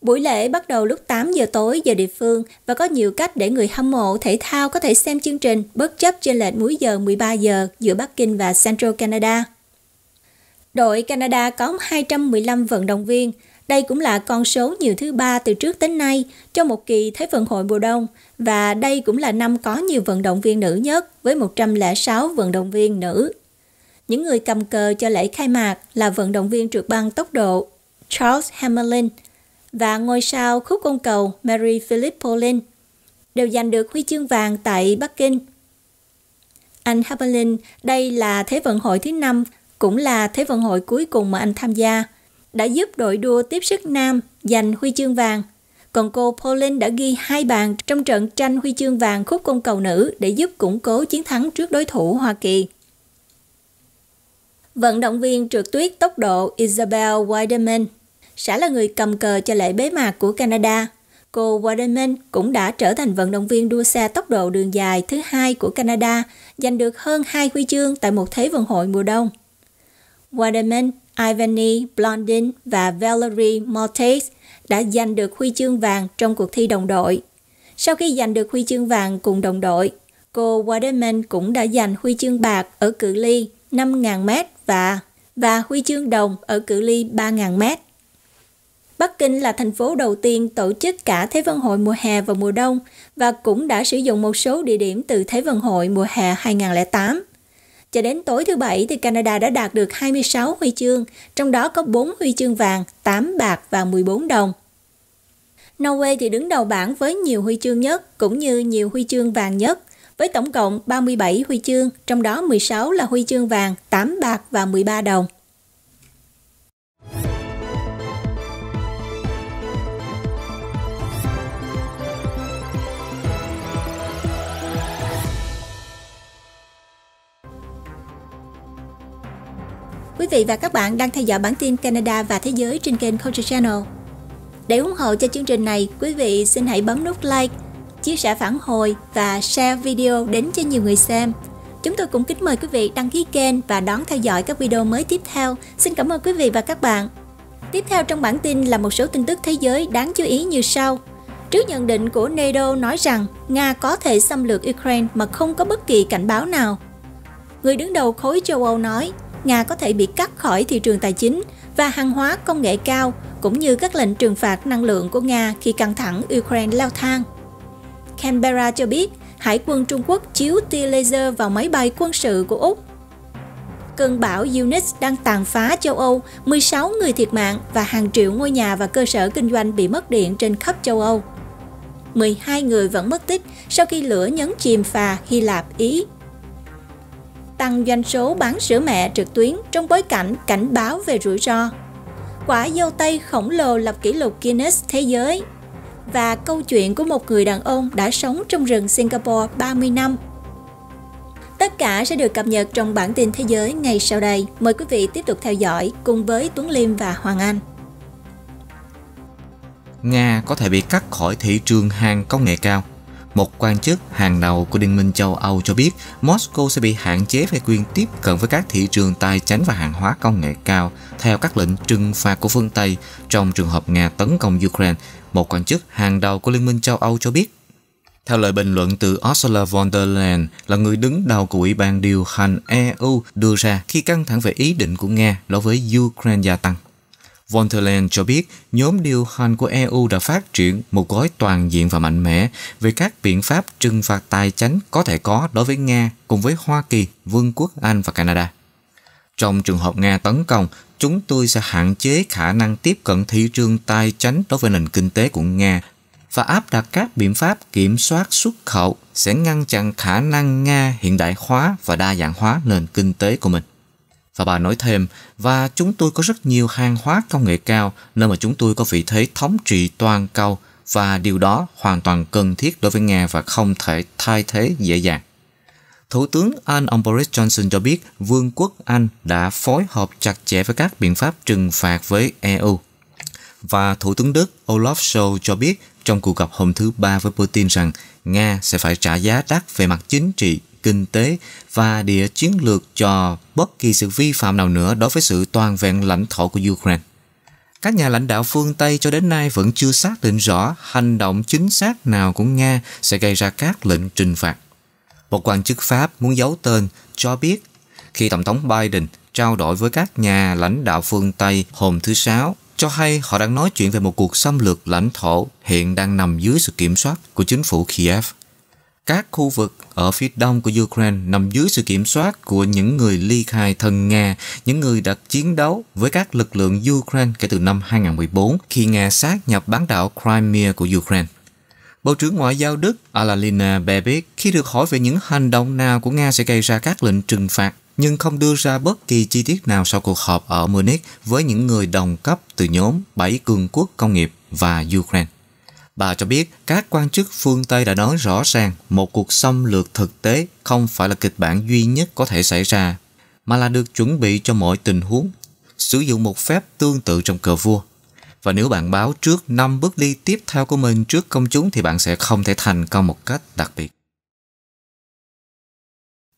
S1: Buổi lễ bắt đầu lúc 8 giờ tối giờ địa phương và có nhiều cách để người hâm mộ thể thao có thể xem chương trình bất chấp trên lệch múi giờ 13 giờ giữa Bắc Kinh và Central Canada. Đội Canada có 215 vận động viên. Đây cũng là con số nhiều thứ ba từ trước đến nay cho một kỳ Thế vận hội mùa đông và đây cũng là năm có nhiều vận động viên nữ nhất với 106 vận động viên nữ. Những người cầm cờ cho lễ khai mạc là vận động viên trượt băng tốc độ Charles Hamelin và ngôi sao khúc côn cầu Mary Philip Pauline đều giành được huy chương vàng tại Bắc Kinh. Anh Hamelin, đây là Thế vận hội thứ năm cũng là Thế vận hội cuối cùng mà anh tham gia, đã giúp đội đua tiếp sức nam giành huy chương vàng. Còn cô Pauline đã ghi hai bàn trong trận tranh huy chương vàng khúc côn cầu nữ để giúp củng cố chiến thắng trước đối thủ Hoa Kỳ. Vận động viên trượt tuyết tốc độ Isabel Wideman sẽ là người cầm cờ cho lễ bế mạc của Canada. Cô Wideman cũng đã trở thành vận động viên đua xe tốc độ đường dài thứ hai của Canada, giành được hơn hai huy chương tại một Thế vận hội mùa đông. Waterman, Ivani Blondin và Valerie Maltese đã giành được huy chương vàng trong cuộc thi đồng đội. Sau khi giành được huy chương vàng cùng đồng đội, cô Waterman cũng đã giành huy chương bạc ở cự ly 5.000m và và huy chương đồng ở cự ly 3.000m. Bắc Kinh là thành phố đầu tiên tổ chức cả Thế vận hội mùa hè và mùa đông và cũng đã sử dụng một số địa điểm từ Thế vận hội mùa hè 2008. Cho đến tối thứ Bảy thì Canada đã đạt được 26 huy chương, trong đó có 4 huy chương vàng, 8 bạc và 14 đồng. Norway thì đứng đầu bảng với nhiều huy chương nhất cũng như nhiều huy chương vàng nhất, với tổng cộng 37 huy chương, trong đó 16 là huy chương vàng, 8 bạc và 13 đồng. quý vị và các bạn đang theo dõi bản tin Canada và Thế giới trên kênh Culture Channel. Để ủng hộ cho chương trình này, quý vị xin hãy bấm nút like, chia sẻ phản hồi và share video đến cho nhiều người xem. Chúng tôi cũng kính mời quý vị đăng ký kênh và đón theo dõi các video mới tiếp theo. Xin cảm ơn quý vị và các bạn. Tiếp theo trong bản tin là một số tin tức thế giới đáng chú ý như sau. Trước nhận định của NATO nói rằng Nga có thể xâm lược Ukraine mà không có bất kỳ cảnh báo nào. Người đứng đầu khối châu Âu nói Nga có thể bị cắt khỏi thị trường tài chính và hàng hóa công nghệ cao, cũng như các lệnh trừng phạt năng lượng của Nga khi căng thẳng Ukraine leo thang. Canberra cho biết Hải quân Trung Quốc chiếu tia laser vào máy bay quân sự của Úc. Cơn bão Eunice đang tàn phá châu Âu, 16 người thiệt mạng và hàng triệu ngôi nhà và cơ sở kinh doanh bị mất điện trên khắp châu Âu. 12 người vẫn mất tích sau khi lửa nhấn chìm phà Hy Lạp Ý tăng doanh số bán sữa mẹ trực tuyến trong bối cảnh cảnh báo về rủi ro. Quả dâu tây khổng lồ lập kỷ lục Guinness thế giới và câu chuyện của một người đàn ông đã sống trong rừng Singapore 30 năm. Tất cả sẽ được cập nhật trong bản tin thế giới ngày sau đây. Mời quý vị tiếp tục theo dõi cùng với Tuấn Liêm và Hoàng Anh.
S2: Nga có thể bị cắt khỏi thị trường hàng công nghệ cao – một quan chức hàng đầu của Liên minh châu Âu cho biết Moscow sẽ bị hạn chế về quyền tiếp cận với các thị trường tài chính và hàng hóa công nghệ cao theo các lệnh trừng phạt của phương Tây trong trường hợp Nga tấn công Ukraine, một quan chức hàng đầu của Liên minh châu Âu cho biết. Theo lời bình luận từ Ursula von der Leyen là người đứng đầu của Ủy ban điều hành EU đưa ra khi căng thẳng về ý định của Nga đối với Ukraine gia tăng. Von cho biết nhóm điều hành của EU đã phát triển một gói toàn diện và mạnh mẽ về các biện pháp trừng phạt tài chánh có thể có đối với Nga cùng với Hoa Kỳ, Vương quốc Anh và Canada. Trong trường hợp Nga tấn công, chúng tôi sẽ hạn chế khả năng tiếp cận thị trường tài chánh đối với nền kinh tế của Nga và áp đặt các biện pháp kiểm soát xuất khẩu sẽ ngăn chặn khả năng Nga hiện đại hóa và đa dạng hóa nền kinh tế của mình. Và bà nói thêm, và chúng tôi có rất nhiều hàng hóa công nghệ cao nơi mà chúng tôi có vị thế thống trị toàn cầu và điều đó hoàn toàn cần thiết đối với Nga và không thể thay thế dễ dàng. Thủ tướng Anh ông Boris Johnson cho biết Vương quốc Anh đã phối hợp chặt chẽ với các biện pháp trừng phạt với EU. Và Thủ tướng Đức Olaf Scholz cho biết trong cuộc gặp hôm thứ ba với Putin rằng Nga sẽ phải trả giá đắt về mặt chính trị kinh tế và địa chiến lược cho bất kỳ sự vi phạm nào nữa đối với sự toàn vẹn lãnh thổ của Ukraine. Các nhà lãnh đạo phương Tây cho đến nay vẫn chưa xác định rõ hành động chính xác nào của Nga sẽ gây ra các lệnh trừng phạt. Một quan chức Pháp muốn giấu tên cho biết khi Tổng thống Biden trao đổi với các nhà lãnh đạo phương Tây hôm thứ Sáu cho hay họ đang nói chuyện về một cuộc xâm lược lãnh thổ hiện đang nằm dưới sự kiểm soát của chính phủ Kiev các khu vực ở phía đông của Ukraine nằm dưới sự kiểm soát của những người ly khai thân Nga, những người đã chiến đấu với các lực lượng Ukraine kể từ năm 2014 khi Nga sát nhập bán đảo Crimea của Ukraine. Bộ trưởng Ngoại giao Đức Alalina Baerbock khi được hỏi về những hành động nào của Nga sẽ gây ra các lệnh trừng phạt nhưng không đưa ra bất kỳ chi tiết nào sau cuộc họp ở Munich với những người đồng cấp từ nhóm 7 cường quốc công nghiệp và Ukraine. Bà cho biết các quan chức phương Tây đã nói rõ ràng một cuộc xâm lược thực tế không phải là kịch bản duy nhất có thể xảy ra, mà là được chuẩn bị cho mọi tình huống, sử dụng một phép tương tự trong cờ vua. Và nếu bạn báo trước 5 bước đi tiếp theo của mình trước công chúng thì bạn sẽ không thể thành công một cách đặc biệt.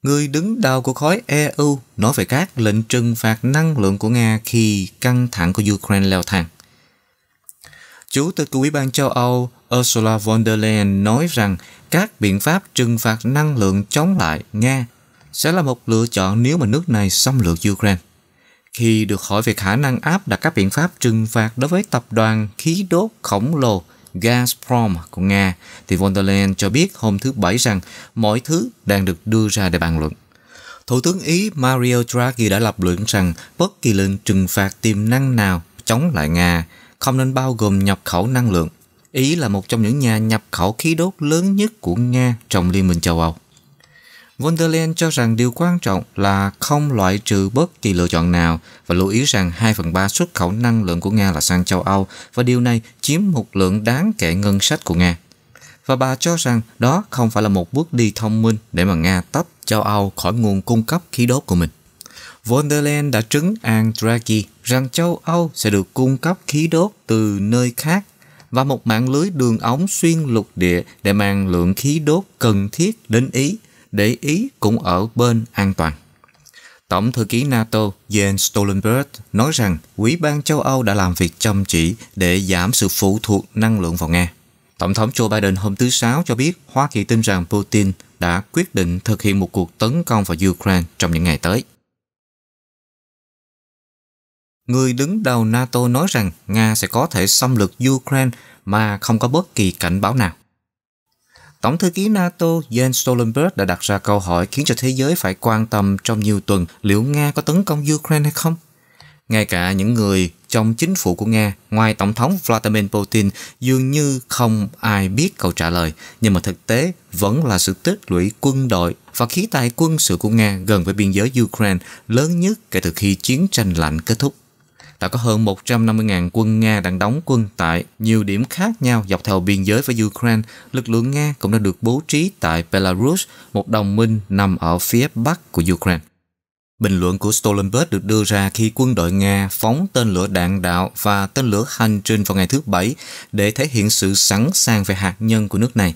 S2: Người đứng đầu của khối EU nói về các lệnh trừng phạt năng lượng của Nga khi căng thẳng của Ukraine leo thang. Chủ tịch của Ủy ban châu Âu Ursula von der Leyen nói rằng các biện pháp trừng phạt năng lượng chống lại Nga sẽ là một lựa chọn nếu mà nước này xâm lược Ukraine. Khi được hỏi về khả năng áp đặt các biện pháp trừng phạt đối với tập đoàn khí đốt khổng lồ Gazprom của Nga, thì von der Leyen cho biết hôm thứ Bảy rằng mọi thứ đang được đưa ra để bàn luận. Thủ tướng Ý Mario Draghi đã lập luận rằng bất kỳ lệnh trừng phạt tiềm năng nào chống lại Nga không nên bao gồm nhập khẩu năng lượng. Ý là một trong những nhà nhập khẩu khí đốt lớn nhất của Nga trong Liên minh châu Âu. Von der Leyen cho rằng điều quan trọng là không loại trừ bất kỳ lựa chọn nào và lưu ý rằng 2 phần 3 xuất khẩu năng lượng của Nga là sang châu Âu và điều này chiếm một lượng đáng kể ngân sách của Nga. Và bà cho rằng đó không phải là một bước đi thông minh để mà Nga tách châu Âu khỏi nguồn cung cấp khí đốt của mình. Von der Leyen đã trấn an Draghi rằng châu Âu sẽ được cung cấp khí đốt từ nơi khác và một mạng lưới đường ống xuyên lục địa để mang lượng khí đốt cần thiết đến Ý để Ý cũng ở bên an toàn. Tổng thư ký NATO Jens Stoltenberg nói rằng Ủy ban châu Âu đã làm việc chăm chỉ để giảm sự phụ thuộc năng lượng vào Nga. Tổng thống Joe Biden hôm thứ Sáu cho biết Hoa Kỳ tin rằng Putin đã quyết định thực hiện một cuộc tấn công vào Ukraine trong những ngày tới người đứng đầu NATO nói rằng Nga sẽ có thể xâm lược Ukraine mà không có bất kỳ cảnh báo nào. Tổng thư ký NATO Jens Stoltenberg đã đặt ra câu hỏi khiến cho thế giới phải quan tâm trong nhiều tuần liệu Nga có tấn công Ukraine hay không. Ngay cả những người trong chính phủ của Nga, ngoài Tổng thống Vladimir Putin, dường như không ai biết câu trả lời, nhưng mà thực tế vẫn là sự tích lũy quân đội và khí tài quân sự của Nga gần với biên giới Ukraine lớn nhất kể từ khi chiến tranh lạnh kết thúc đã có hơn 150.000 quân Nga đang đóng quân tại nhiều điểm khác nhau dọc theo biên giới với Ukraine. Lực lượng Nga cũng đã được bố trí tại Belarus, một đồng minh nằm ở phía bắc của Ukraine. Bình luận của Stoltenberg được đưa ra khi quân đội Nga phóng tên lửa đạn đạo và tên lửa hành trình vào ngày thứ Bảy để thể hiện sự sẵn sàng về hạt nhân của nước này.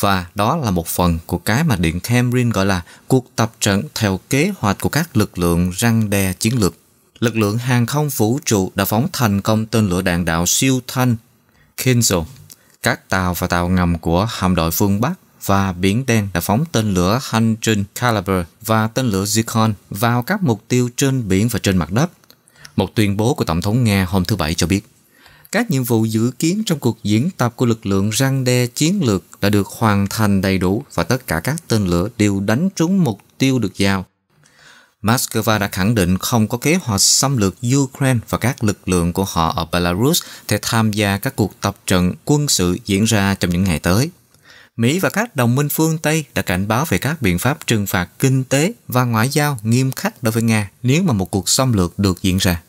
S2: Và đó là một phần của cái mà Điện Kremlin gọi là cuộc tập trận theo kế hoạch của các lực lượng răng đe chiến lược lực lượng hàng không vũ trụ đã phóng thành công tên lửa đạn đạo siêu thanh Kinzhal. Các tàu và tàu ngầm của hạm đội phương Bắc và Biển Đen đã phóng tên lửa Hunjin Caliber và tên lửa Zircon vào các mục tiêu trên biển và trên mặt đất. Một tuyên bố của Tổng thống Nga hôm thứ Bảy cho biết, các nhiệm vụ dự kiến trong cuộc diễn tập của lực lượng răng đe chiến lược đã được hoàn thành đầy đủ và tất cả các tên lửa đều đánh trúng mục tiêu được giao Moscow đã khẳng định không có kế hoạch xâm lược Ukraine và các lực lượng của họ ở Belarus sẽ tham gia các cuộc tập trận quân sự diễn ra trong những ngày tới. Mỹ và các đồng minh phương Tây đã cảnh báo về các biện pháp trừng phạt kinh tế và ngoại giao nghiêm khắc đối với Nga nếu mà một cuộc xâm lược được diễn ra.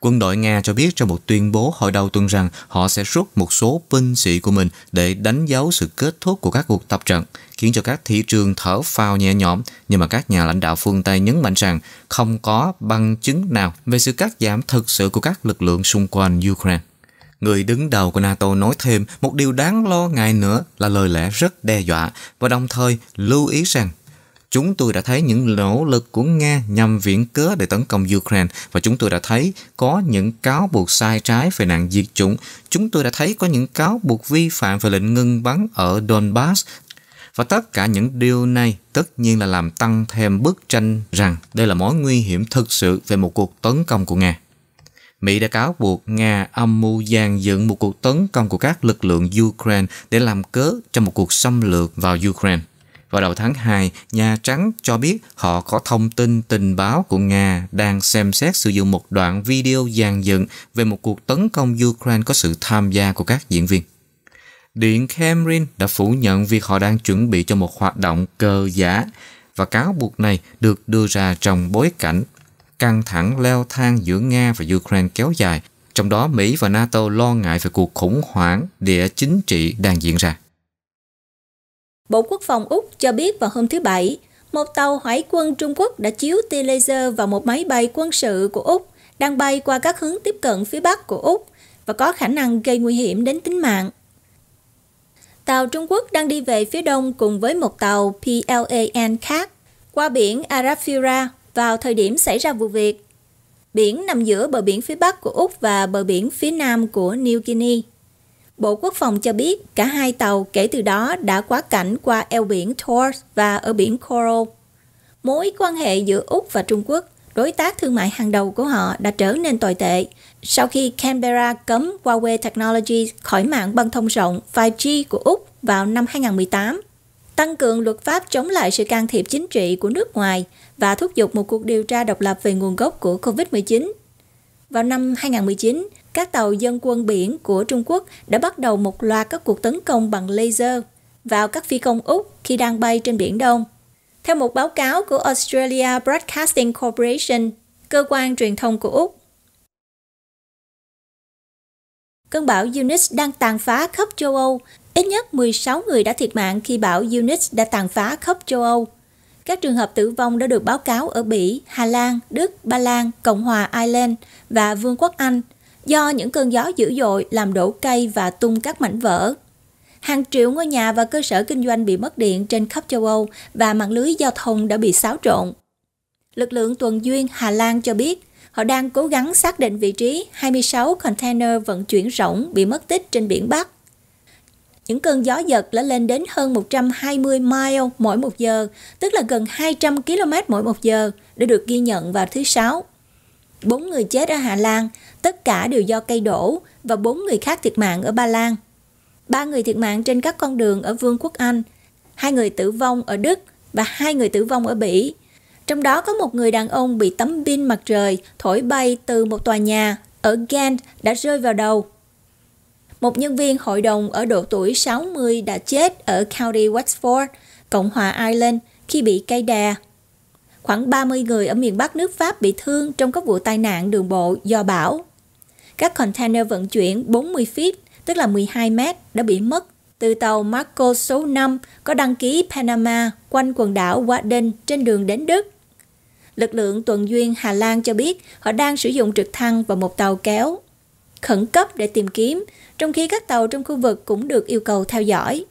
S2: Quân đội Nga cho biết trong một tuyên bố hồi đầu tuần rằng họ sẽ rút một số binh sĩ của mình để đánh dấu sự kết thúc của các cuộc tập trận khiến cho các thị trường thở phào nhẹ nhõm, nhưng mà các nhà lãnh đạo phương Tây nhấn mạnh rằng không có bằng chứng nào về sự cắt giảm thực sự của các lực lượng xung quanh Ukraine. Người đứng đầu của NATO nói thêm một điều đáng lo ngại nữa là lời lẽ rất đe dọa và đồng thời lưu ý rằng chúng tôi đã thấy những nỗ lực của Nga nhằm viện cớ để tấn công Ukraine và chúng tôi đã thấy có những cáo buộc sai trái về nạn diệt chủng. Chúng tôi đã thấy có những cáo buộc vi phạm về lệnh ngừng bắn ở Donbass và tất cả những điều này tất nhiên là làm tăng thêm bức tranh rằng đây là mối nguy hiểm thực sự về một cuộc tấn công của Nga. Mỹ đã cáo buộc Nga âm mưu dàn dựng một cuộc tấn công của các lực lượng Ukraine để làm cớ cho một cuộc xâm lược vào Ukraine. Vào đầu tháng 2, Nhà Trắng cho biết họ có thông tin tình báo của Nga đang xem xét sử dụng một đoạn video dàn dựng về một cuộc tấn công Ukraine có sự tham gia của các diễn viên. Điện Kremlin đã phủ nhận việc họ đang chuẩn bị cho một hoạt động cờ giả và cáo buộc này được đưa ra trong bối cảnh căng thẳng leo thang giữa Nga và Ukraine kéo dài, trong đó Mỹ và NATO lo ngại về cuộc khủng hoảng địa chính trị đang diễn ra.
S1: Bộ Quốc phòng Úc cho biết vào hôm thứ Bảy, một tàu hải quân Trung Quốc đã chiếu tia laser vào một máy bay quân sự của Úc đang bay qua các hướng tiếp cận phía bắc của Úc và có khả năng gây nguy hiểm đến tính mạng tàu Trung Quốc đang đi về phía đông cùng với một tàu PLAN khác qua biển Arafura vào thời điểm xảy ra vụ việc. Biển nằm giữa bờ biển phía bắc của Úc và bờ biển phía nam của New Guinea. Bộ Quốc phòng cho biết cả hai tàu kể từ đó đã quá cảnh qua eo biển Torres và ở biển Coral. Mối quan hệ giữa Úc và Trung Quốc, đối tác thương mại hàng đầu của họ đã trở nên tồi tệ sau khi Canberra cấm Huawei Technologies khỏi mạng băng thông rộng 5G của Úc vào năm 2018, tăng cường luật pháp chống lại sự can thiệp chính trị của nước ngoài và thúc giục một cuộc điều tra độc lập về nguồn gốc của COVID-19. Vào năm 2019, các tàu dân quân biển của Trung Quốc đã bắt đầu một loạt các cuộc tấn công bằng laser vào các phi công Úc khi đang bay trên Biển Đông. Theo một báo cáo của Australia Broadcasting Corporation, cơ quan truyền thông của Úc, cơn bão Eunice đang tàn phá khắp châu Âu. Ít nhất 16 người đã thiệt mạng khi bão Eunice đã tàn phá khắp châu Âu. Các trường hợp tử vong đã được báo cáo ở Bỉ, Hà Lan, Đức, Ba Lan, Cộng hòa Ireland và Vương quốc Anh do những cơn gió dữ dội làm đổ cây và tung các mảnh vỡ. Hàng triệu ngôi nhà và cơ sở kinh doanh bị mất điện trên khắp châu Âu và mạng lưới giao thông đã bị xáo trộn. Lực lượng tuần duyên Hà Lan cho biết Họ đang cố gắng xác định vị trí 26 container vận chuyển rỗng bị mất tích trên biển Bắc. Những cơn gió giật đã lên đến hơn 120 mile mỗi một giờ, tức là gần 200 km mỗi một giờ, đã được ghi nhận vào thứ Sáu. Bốn người chết ở Hà Lan, tất cả đều do cây đổ, và bốn người khác thiệt mạng ở Ba Lan. Ba người thiệt mạng trên các con đường ở Vương quốc Anh, hai người tử vong ở Đức và hai người tử vong ở Bỉ, trong đó có một người đàn ông bị tấm pin mặt trời thổi bay từ một tòa nhà ở Ghent đã rơi vào đầu. Một nhân viên hội đồng ở độ tuổi 60 đã chết ở County Wexford, Cộng hòa Ireland khi bị cây đè Khoảng 30 người ở miền Bắc nước Pháp bị thương trong các vụ tai nạn đường bộ do bão. Các container vận chuyển 40 feet, tức là 12 mét, đã bị mất từ tàu Marco số 5 có đăng ký Panama quanh quần đảo Wadden trên đường đến Đức lực lượng tuần duyên Hà Lan cho biết họ đang sử dụng trực thăng và một tàu kéo khẩn cấp để tìm kiếm, trong khi các tàu trong khu vực cũng được yêu cầu theo dõi.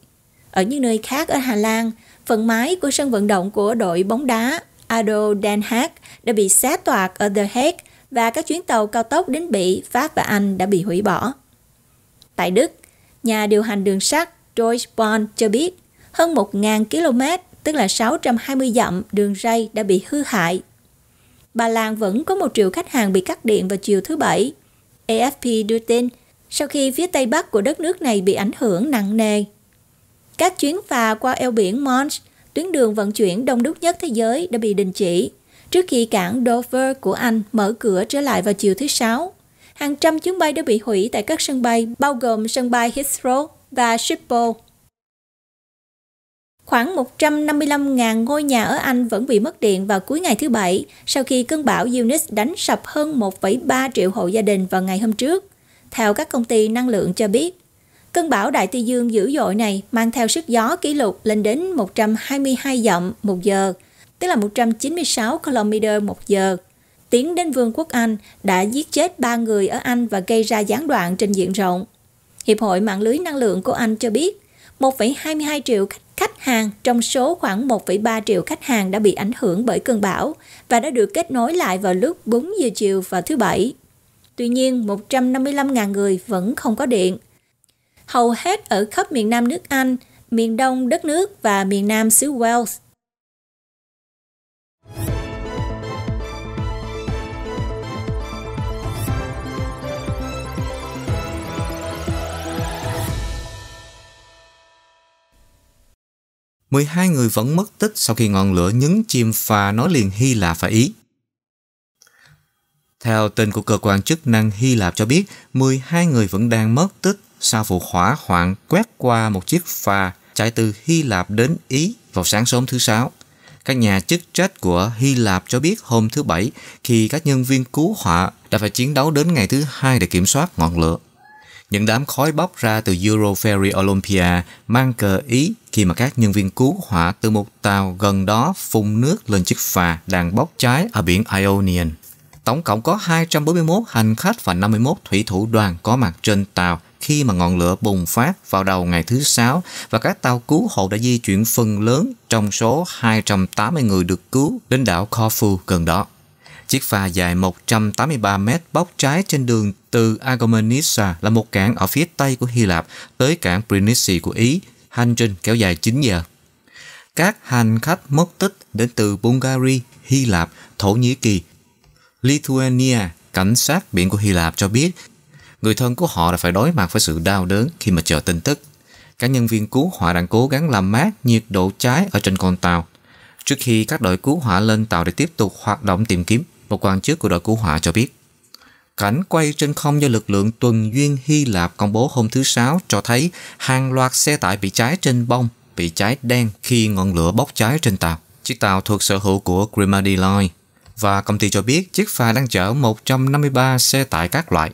S1: Ở những nơi khác ở Hà Lan, phần mái của sân vận động của đội bóng đá Ado Den Haag đã bị xé toạc ở The Hague và các chuyến tàu cao tốc đến Bỉ, Pháp và Anh đã bị hủy bỏ. Tại Đức, nhà điều hành đường sắt Deutsche Bahn cho biết hơn 1.000 km, tức là 620 dặm đường ray đã bị hư hại Bà Lan vẫn có 1 triệu khách hàng bị cắt điện vào chiều thứ Bảy. AFP đưa tin, sau khi phía Tây Bắc của đất nước này bị ảnh hưởng nặng nề. Các chuyến phà qua eo biển Mons, tuyến đường vận chuyển đông đúc nhất thế giới đã bị đình chỉ, trước khi cảng Dover của Anh mở cửa trở lại vào chiều thứ Sáu. Hàng trăm chuyến bay đã bị hủy tại các sân bay, bao gồm sân bay Heathrow và Schiphol. Khoảng 155.000 ngôi nhà ở Anh vẫn bị mất điện vào cuối ngày thứ Bảy sau khi cơn bão Eunice đánh sập hơn 1,3 triệu hộ gia đình vào ngày hôm trước, theo các công ty năng lượng cho biết. Cơn bão Đại Tây Dương dữ dội này mang theo sức gió kỷ lục lên đến 122 dặm một giờ, tức là 196 km một giờ. Tiến đến Vương quốc Anh đã giết chết 3 người ở Anh và gây ra gián đoạn trên diện rộng. Hiệp hội mạng lưới năng lượng của Anh cho biết, 1,22 triệu khách Khách hàng trong số khoảng 1,3 triệu khách hàng đã bị ảnh hưởng bởi cơn bão và đã được kết nối lại vào lúc 4 giờ chiều vào thứ Bảy. Tuy nhiên, 155.000 người vẫn không có điện. Hầu hết ở khắp miền Nam nước Anh, miền Đông đất nước và miền Nam xứ Wales
S2: 12 người vẫn mất tích sau khi ngọn lửa nhấn chìm phà nói liền Hy Lạp và Ý. Theo tin của cơ quan chức năng Hy Lạp cho biết, 12 người vẫn đang mất tích sau vụ hỏa hoạn quét qua một chiếc phà chạy từ Hy Lạp đến Ý vào sáng sớm thứ Sáu. Các nhà chức trách của Hy Lạp cho biết hôm thứ Bảy khi các nhân viên cứu hỏa đã phải chiến đấu đến ngày thứ hai để kiểm soát ngọn lửa. Những đám khói bốc ra từ Euroferry Olympia mang cờ Ý khi mà các nhân viên cứu hỏa từ một tàu gần đó phun nước lên chiếc phà đang bốc cháy ở biển Ionian. Tổng cộng có 241 hành khách và 51 thủy thủ đoàn có mặt trên tàu khi mà ngọn lửa bùng phát vào đầu ngày thứ Sáu và các tàu cứu hộ đã di chuyển phần lớn trong số 280 người được cứu đến đảo Corfu gần đó. Chiếc phà dài 183 mét bóc trái trên đường từ Agomenissa là một cảng ở phía tây của Hy Lạp tới cảng Brindisi của Ý, hành trình kéo dài 9 giờ. Các hành khách mất tích đến từ Bulgaria, Hy Lạp, Thổ Nhĩ Kỳ, Lithuania, cảnh sát biển của Hy Lạp cho biết người thân của họ đã phải đối mặt với sự đau đớn khi mà chờ tin tức. Các nhân viên cứu hỏa đang cố gắng làm mát nhiệt độ trái ở trên con tàu trước khi các đội cứu hỏa lên tàu để tiếp tục hoạt động tìm kiếm. Một quan chức của đội cứu hỏa cho biết, cảnh quay trên không do lực lượng tuần duyên Hy Lạp công bố hôm thứ Sáu cho thấy hàng loạt xe tải bị cháy trên bông, bị cháy đen khi ngọn lửa bốc cháy trên tàu. Chiếc tàu thuộc sở hữu của Grimaldi Line và công ty cho biết chiếc phà đang chở 153 xe tải các loại.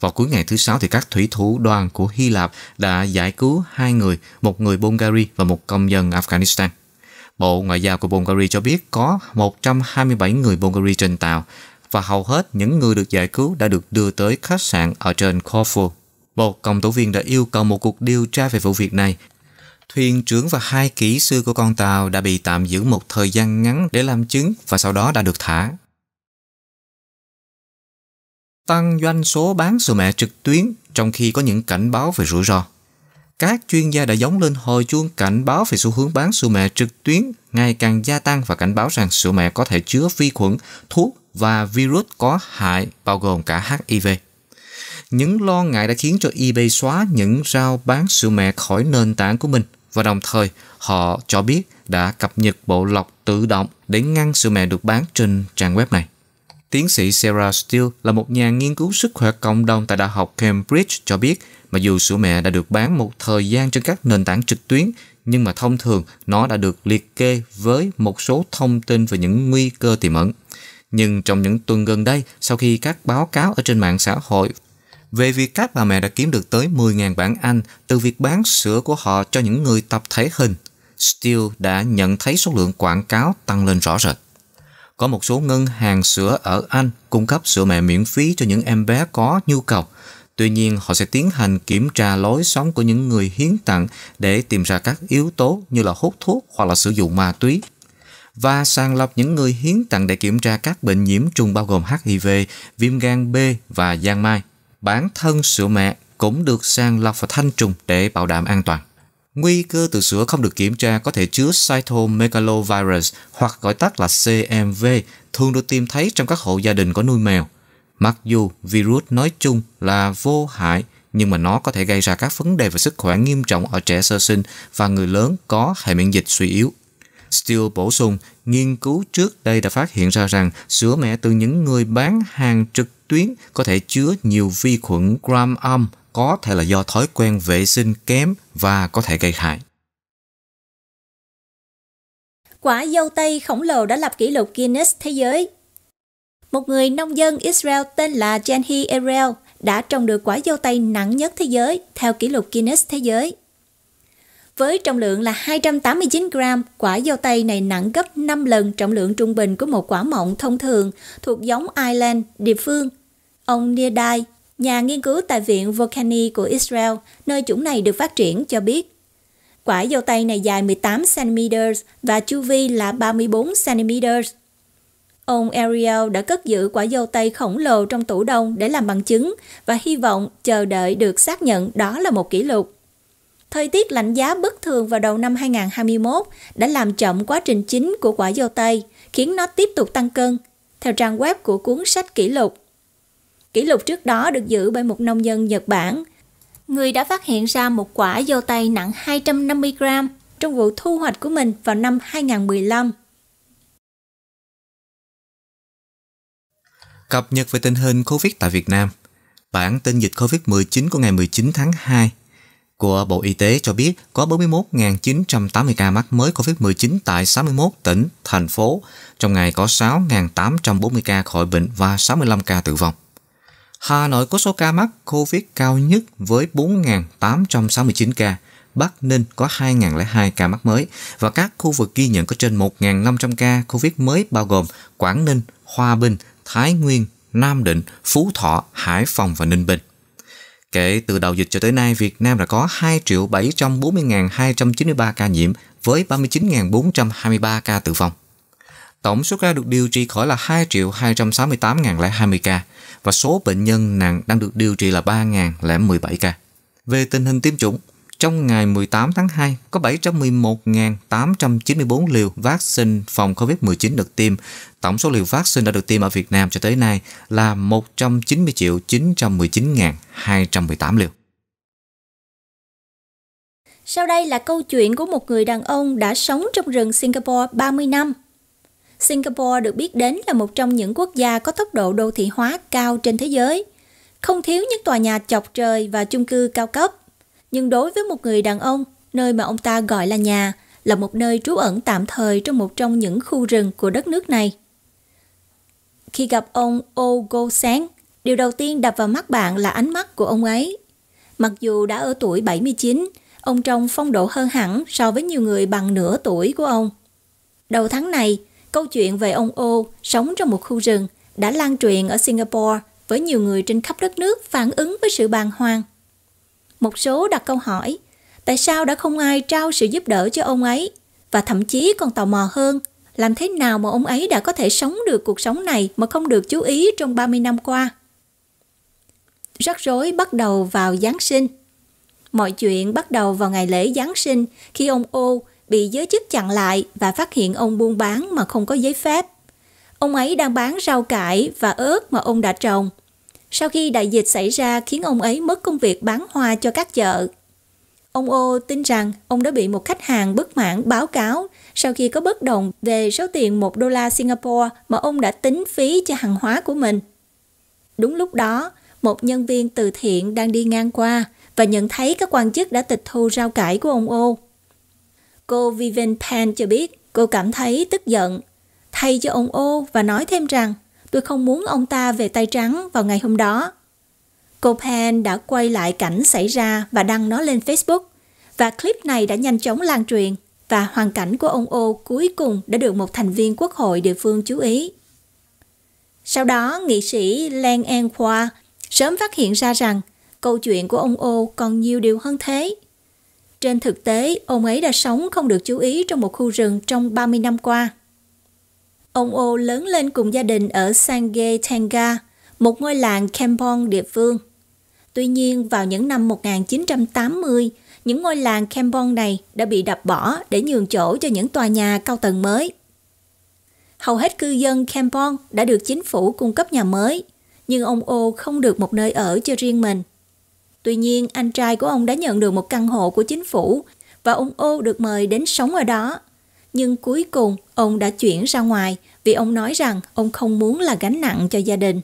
S2: Vào cuối ngày thứ Sáu thì các thủy thủ đoàn của Hy Lạp đã giải cứu hai người, một người Bulgaria và một công dân Afghanistan. Bộ Ngoại giao của Bungary cho biết có 127 người Bungary trên tàu và hầu hết những người được giải cứu đã được đưa tới khách sạn ở trên Corfu. Một công tố viên đã yêu cầu một cuộc điều tra về vụ việc này. Thuyền trưởng và hai kỹ sư của con tàu đã bị tạm giữ một thời gian ngắn để làm chứng và sau đó đã được thả. Tăng doanh số bán sữa mẹ trực tuyến trong khi có những cảnh báo về rủi ro các chuyên gia đã giống lên hồi chuông cảnh báo về xu hướng bán sữa mẹ trực tuyến ngày càng gia tăng và cảnh báo rằng sữa mẹ có thể chứa vi khuẩn, thuốc và virus có hại bao gồm cả HIV. Những lo ngại đã khiến cho eBay xóa những rao bán sữa mẹ khỏi nền tảng của mình và đồng thời họ cho biết đã cập nhật bộ lọc tự động để ngăn sữa mẹ được bán trên trang web này. Tiến sĩ Sarah Steele là một nhà nghiên cứu sức khỏe cộng đồng tại Đại học Cambridge cho biết mặc dù sữa mẹ đã được bán một thời gian trên các nền tảng trực tuyến nhưng mà thông thường nó đã được liệt kê với một số thông tin về những nguy cơ tiềm ẩn. Nhưng trong những tuần gần đây, sau khi các báo cáo ở trên mạng xã hội về việc các bà mẹ đã kiếm được tới 10.000 bảng Anh từ việc bán sữa của họ cho những người tập thể hình, Steele đã nhận thấy số lượng quảng cáo tăng lên rõ rệt. Có một số ngân hàng sữa ở Anh cung cấp sữa mẹ miễn phí cho những em bé có nhu cầu. Tuy nhiên, họ sẽ tiến hành kiểm tra lối sống của những người hiến tặng để tìm ra các yếu tố như là hút thuốc hoặc là sử dụng ma túy và sàng lọc những người hiến tặng để kiểm tra các bệnh nhiễm trùng bao gồm HIV, viêm gan B và giang mai. Bản thân sữa mẹ cũng được sàng lọc và thanh trùng để bảo đảm an toàn. Nguy cơ từ sữa không được kiểm tra có thể chứa cytomegalovirus hoặc gọi tắt là CMV, thường được tìm thấy trong các hộ gia đình có nuôi mèo. Mặc dù virus nói chung là vô hại, nhưng mà nó có thể gây ra các vấn đề về sức khỏe nghiêm trọng ở trẻ sơ sinh và người lớn có hệ miễn dịch suy yếu. Steele bổ sung, nghiên cứu trước đây đã phát hiện ra rằng sữa mẹ từ những người bán hàng trực tuyến có thể chứa nhiều vi khuẩn gram âm có thể là do thói quen vệ sinh kém và có thể gây hại.
S1: Quả dâu tây khổng lồ đã lập kỷ lục Guinness thế giới. Một người nông dân Israel tên là Jenhi Erel đã trồng được quả dâu tây nặng nhất thế giới theo kỷ lục Guinness thế giới. Với trọng lượng là 289 gram, quả dâu tây này nặng gấp 5 lần trọng lượng trung bình của một quả mọng thông thường thuộc giống Ireland, địa phương. Ông Neardai, nhà nghiên cứu tại Viện Volcani của Israel, nơi chủng này được phát triển, cho biết. Quả dâu tây này dài 18cm và chu vi là 34cm. Ông Ariel đã cất giữ quả dâu tây khổng lồ trong tủ đông để làm bằng chứng và hy vọng chờ đợi được xác nhận đó là một kỷ lục. Thời tiết lạnh giá bất thường vào đầu năm 2021 đã làm chậm quá trình chính của quả dâu tây, khiến nó tiếp tục tăng cân, theo trang web của cuốn sách kỷ lục. Kỷ lục trước đó được giữ bởi một nông dân Nhật Bản. Người đã phát hiện ra một quả dâu tây nặng 250 gram trong vụ thu hoạch của mình vào năm 2015.
S2: Cập nhật về tình hình COVID tại Việt Nam Bản tin dịch COVID-19 của ngày 19 tháng 2 của Bộ Y tế cho biết có 41.980 ca mắc mới COVID-19 tại 61 tỉnh, thành phố. Trong ngày có 6.840 ca khỏi bệnh và 65 ca tử vong. Hà Nội có số ca mắc COVID cao nhất với 4.869 ca. Bắc Ninh có 2.002 ca mắc mới và các khu vực ghi nhận có trên 1.500 ca COVID mới bao gồm Quảng Ninh, Hòa Bình, Thái Nguyên, Nam Định, Phú Thọ, Hải Phòng và Ninh Bình. Kể từ đầu dịch cho tới nay, Việt Nam đã có 2.740.293 ca nhiễm với 39.423 ca tử vong. Tổng số ca được điều trị khỏi là 2 268.020 ca và số bệnh nhân nặng đang được điều trị là 3.017 ca. Về tình hình tiêm chủng, trong ngày 18 tháng 2 có 711.894 liều vaccine phòng COVID-19 được tiêm. Tổng số liều vaccine đã được tiêm ở Việt Nam cho tới nay là 190.919.218 liều.
S1: Sau đây là câu chuyện của một người đàn ông đã sống trong rừng Singapore 30 năm Singapore được biết đến là một trong những quốc gia có tốc độ đô thị hóa cao trên thế giới. Không thiếu những tòa nhà chọc trời và chung cư cao cấp. Nhưng đối với một người đàn ông, nơi mà ông ta gọi là nhà là một nơi trú ẩn tạm thời trong một trong những khu rừng của đất nước này. Khi gặp ông Oh Go Sáng, điều đầu tiên đập vào mắt bạn là ánh mắt của ông ấy. Mặc dù đã ở tuổi 79, ông trông phong độ hơn hẳn so với nhiều người bằng nửa tuổi của ông. Đầu tháng này, Câu chuyện về ông ô sống trong một khu rừng đã lan truyền ở Singapore với nhiều người trên khắp đất nước phản ứng với sự bàng hoàng. Một số đặt câu hỏi, tại sao đã không ai trao sự giúp đỡ cho ông ấy và thậm chí còn tò mò hơn, làm thế nào mà ông ấy đã có thể sống được cuộc sống này mà không được chú ý trong 30 năm qua? Rắc rối bắt đầu vào Giáng sinh. Mọi chuyện bắt đầu vào ngày lễ Giáng sinh khi ông Ô bị giới chức chặn lại và phát hiện ông buôn bán mà không có giấy phép. Ông ấy đang bán rau cải và ớt mà ông đã trồng. Sau khi đại dịch xảy ra khiến ông ấy mất công việc bán hoa cho các chợ. Ông Ô tin rằng ông đã bị một khách hàng bất mãn báo cáo sau khi có bất đồng về số tiền 1 đô la Singapore mà ông đã tính phí cho hàng hóa của mình. Đúng lúc đó, một nhân viên từ thiện đang đi ngang qua và nhận thấy các quan chức đã tịch thu rau cải của ông Ô. Cô Vivian Pan cho biết cô cảm thấy tức giận, thay cho ông ô và nói thêm rằng tôi không muốn ông ta về tay trắng vào ngày hôm đó. Cô Pan đã quay lại cảnh xảy ra và đăng nó lên Facebook và clip này đã nhanh chóng lan truyền và hoàn cảnh của ông ô cuối cùng đã được một thành viên quốc hội địa phương chú ý. Sau đó, nghị sĩ Lan An Khoa sớm phát hiện ra rằng câu chuyện của ông ô còn nhiều điều hơn thế – trên thực tế, ông ấy đã sống không được chú ý trong một khu rừng trong 30 năm qua. Ông Ô lớn lên cùng gia đình ở Sangye Tenga, một ngôi làng Kempon địa phương. Tuy nhiên, vào những năm 1980, những ngôi làng Kempon này đã bị đập bỏ để nhường chỗ cho những tòa nhà cao tầng mới. Hầu hết cư dân Kempon đã được chính phủ cung cấp nhà mới, nhưng ông Ô không được một nơi ở cho riêng mình – Tuy nhiên, anh trai của ông đã nhận được một căn hộ của chính phủ và ông Ô được mời đến sống ở đó. Nhưng cuối cùng, ông đã chuyển ra ngoài vì ông nói rằng ông không muốn là gánh nặng cho gia đình.